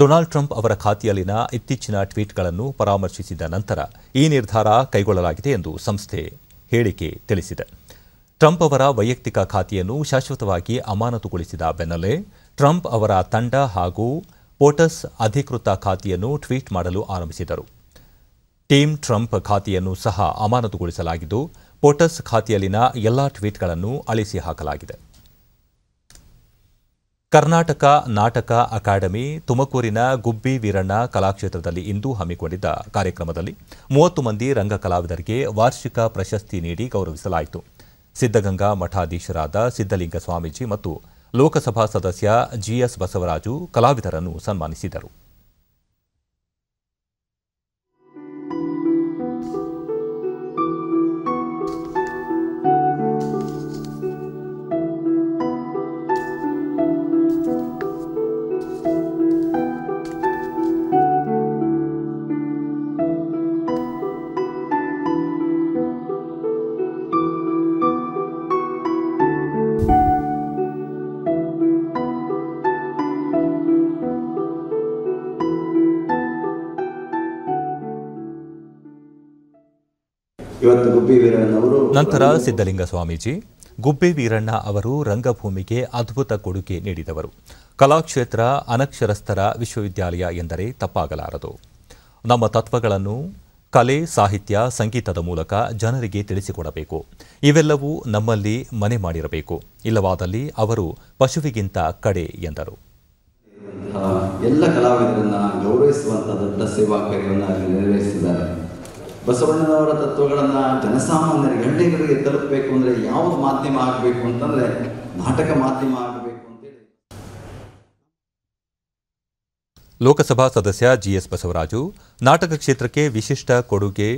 ಡೊನಾಲ್ಡ್ ಟ್ರಂಪ್ ಅವರ ಖಾತೆಯಲ್ಲಿನ ಇತ್ತೀಚಿನ ಟ್ವೀಟ್ಗಳನ್ನು ಪರಾಮರ್ಶಿಸಿದ ನಂತರ ಈ ನಿರ್ಧಾರ ಕೈಗೊಳ್ಳಲಾಗಿದೆ ಎಂದು ಸಂಸ್ಥೆ ಹೇಳಿಕೆ ತಿಳಿಸಿದೆ ಟ್ರಂಪ್ ಅವರ ವೈಯಕ್ತಿಕ ಖಾತೆಯನ್ನು ಶಾಶ್ವತವಾಗಿ ಅಮಾನತುಗೊಳಿಸಿದ ಬೆನ್ನಲ್ಲೇ ಟ್ರಂಪ್ ಅವರ ತಂಡ ಹಾಗೂ ಪೋಟಸ್ ಅಧಿಕೃತ ಖಾತೆಯನ್ನು ಟ್ವೀಟ್ ಮಾಡಲು ಆರಂಭಿಸಿದರು ಟೀಮ್ ಟ್ರಂಪ್ ಖಾತೆಯನ್ನು ಸಹ ಅಮಾನತುಗೊಳಿಸಲಾಗಿದ್ದು ಪೋಟಸ್ ಖಾತೆಯಲ್ಲಿನ ಎಲ್ಲಾ ಟ್ವೀಟ್ಗಳನ್ನು ಅಳಿಸಿ ಹಾಕಲಾಗಿದೆ ಕರ್ನಾಟಕ ನಾಟಕ ಅಕಾಡೆಮಿ ತುಮಕೂರಿನ ಗುಬ್ಬಿ ವೀರಣ್ಣ ಕಲಾಕ್ಷೇತ್ರದಲ್ಲಿ ಇಂದು ಹಮ್ಮಿಕೊಂಡಿದ್ದ ಕಾರ್ಯಕ್ರಮದಲ್ಲಿ ಮೂವತ್ತು ಮಂದಿ ರಂಗ ಕಲಾವಿದರಿಗೆ ವಾರ್ಷಿಕ ಪ್ರಶಸ್ತಿ ನೀಡಿ ಗೌರವಿಸಲಾಯಿತು ಸಿದ್ದಗಂಗಾ ಮಠಾಧೀಶರಾದ ಸಿದ್ದಲಿಂಗ ಸ್ವಾಮೀಜಿ ಮತ್ತು ಲೋಕಸಭಾ ಸದಸ್ಯ ಜಿಎಸ್ ಬಸವರಾಜು ಕಲಾವಿದರನ್ನು ಸನ್ಮಾನಿಸಿದರು ನಂತರ ಸಿದ್ದಲಿಂಗ ಸ್ವಾಮೀಜಿ ಗುಬ್ಬಿ ವೀರಣ್ಣ ಅವರು ರಂಗಭೂಮಿಗೆ ಅದ್ಭುತ ಕೊಡುಗೆ ನೀಡಿದವರು ಕಲಾಕ್ಷೇತ್ರ ಅನಕ್ಷರಸ್ಥರ ವಿಶ್ವವಿದ್ಯಾಲಯ ಎಂದರೆ ತಪ್ಪಾಗಲಾರದು ನಮ್ಮ ತತ್ವಗಳನ್ನು ಕಲೆ ಸಾಹಿತ್ಯ ಸಂಗೀತದ ಮೂಲಕ ಜನರಿಗೆ ತಿಳಿಸಿಕೊಡಬೇಕು ಇವೆಲ್ಲವೂ ನಮ್ಮಲ್ಲಿ ಮನೆ ಮಾಡಿರಬೇಕು ಇಲ್ಲವಾದಲ್ಲಿ ಅವರು ಪಶುವಿಗಿಂತ ಕಡೆ ಎಂದರು ಎಲ್ಲ ಕಲಾವಿದರನ್ನ ಗೌರವಿಸುವಂತಹ ದೊಡ್ಡ ಸೇವಾ ಕಾರ್ಯವನ್ನು ನೆರವೇರಿಸಿದ್ದಾರೆ ಬಸವಣ್ಣನವರ ತತ್ವಗಳನ್ನು ಜನಸಾಮಾನ್ಯರಿಗೆ ಹಳ್ಳಿಗಳಿಗೆ ತಲುಪಬೇಕು ಅಂದರೆ ಯಾವುದು ಮಾಧ್ಯಮ ಆಗಬೇಕು ಅಂತಂದರೆ ನಾಟಕ ಮಾಧ್ಯಮ ಆಗಬೇಕು ಅಂತೇಳಿ ಲೋಕಸಭಾ ಸದಸ್ಯ ಜಿಎಸ್ ಬಸವರಾಜು ನಾಟಕ ಕ್ಷೇತ್ರಕ್ಕೆ ವಿಶಿಷ್ಟ ಕೊಡುಗೆ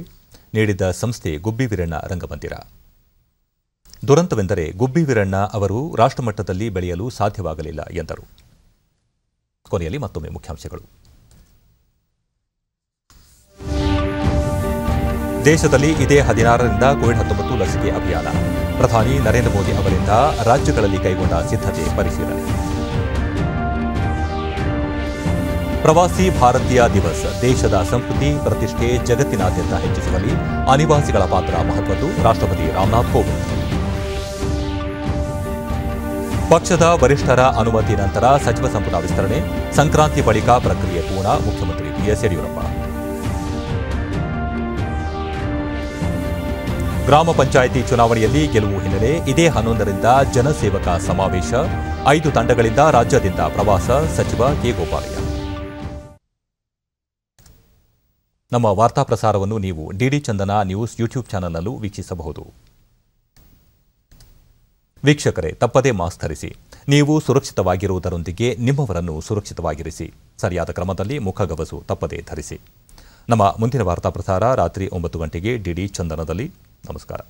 ನೀಡಿದ ಸಂಸ್ಥೆ ಗುಬ್ಬಿ ವೀರಣ್ಣ ರಂಗಮಂದಿರ ದುರಂತವೆಂದರೆ ಗುಬ್ಬಿ ವೀರಣ್ಣ ಅವರು ರಾಷ್ಟ್ರಮಟ್ಟದಲ್ಲಿ ಬೆಳೆಯಲು ಸಾಧ್ಯವಾಗಲಿಲ್ಲ ಎಂದರು ಕೊನೆಯಲ್ಲಿ ಮತ್ತೊಮ್ಮೆ ಮುಖ್ಯಾಂಶಗಳು ದೇಶದಲ್ಲಿ ಇದೇ ಹದಿನಾರರಿಂದ ಕೋವಿಡ್ ಹತ್ತೊಂಬತ್ತು ಲಸಿಕೆ ಅಭಿಯಾನ ಪ್ರಧಾನಿ ನರೇಂದ್ರ ಮೋದಿ ಅವರಿಂದ ರಾಜ್ಯಗಳಲ್ಲಿ ಕೈಗೊಂಡ ಸಿದ್ಧತೆ ಪರಿಶೀಲನೆ ಪ್ರವಾಸಿ ಭಾರತೀಯ ದಿವಸ್ ದೇಶದ ಸಂಸ್ಕೃತಿ ಪ್ರತಿಷ್ಠೆ ಜಗತ್ತಿನಾದ್ಯಂತ ಹೆಚ್ಚಿಸುವಲ್ಲಿ ಅನಿವಾಸಿಗಳ ಪಾತ್ರ ಮಹತ್ವದ್ದು ರಾಷ್ಟ್ರಪತಿ ರಾಮನಾಥ್ ಕೋವಿಂದ್ ಪಕ್ಷದ ವರಿಷ್ಠರ ಅನುಮತಿ ನಂತರ ಸಚಿವ ಸಂಪುಟ ವಿಸ್ತರಣೆ ಸಂಕ್ರಾಂತಿ ಬಳಿಕ ಪ್ರಕ್ರಿಯೆ ಪೂರ್ಣ ಮುಖ್ಯಮಂತ್ರಿ ಬಿಎಸ್ ಯಡಿಯೂರಪ್ಪ ಗ್ರಾಮ ಪಂಚಾಯಿತಿ ಚುನಾವಣೆಯಲ್ಲಿ ಗೆಲುವು ಹಿನ್ನೆಲೆ ಇದೇ ಹನ್ನೊಂದರಿಂದ ಜನಸೇವಕ ಸಮಾವೇಶ ಐದು ತಂಡಗಳಿಂದ ರಾಜ್ಯದಿಂದ ಪ್ರವಾಸ ಸಚಿವ ಕೆ ಗೋಪಾಲಯ್ಯ ನಮ್ಮ ವಾರ್ತಾ ಪ್ರಸಾರವನ್ನು ನೀವು ಡಿಡಿ ಚಂದನ ನ್ಯೂಸ್ ಯೂಟ್ಯೂಬ್ ಚಾನಲ್ನಲ್ಲೂ ವೀಕ್ಷಿಸಬಹುದು ವೀಕ್ಷಕರೇ ತಪ್ಪದೇ ಮಾಸ್ಕ್ ಧರಿಸಿ ನೀವು ಸುರಕ್ಷಿತವಾಗಿರುವುದರೊಂದಿಗೆ ನಿಮ್ಮವರನ್ನು ಸುರಕ್ಷಿತವಾಗಿರಿಸಿ ಸರಿಯಾದ ಕ್ರಮದಲ್ಲಿ ಮುಖಗವಸು ತಪ್ಪದೇ ಧರಿಸಿ ನಮ್ಮ ಮುಂದಿನ ವಾರ್ತಾ ಪ್ರಸಾರ ರಾತ್ರಿ ಒಂಬತ್ತು ಗಂಟೆಗೆ ಡಿಡಿ ಚಂದನದಲ್ಲಿ നമസ്കാരം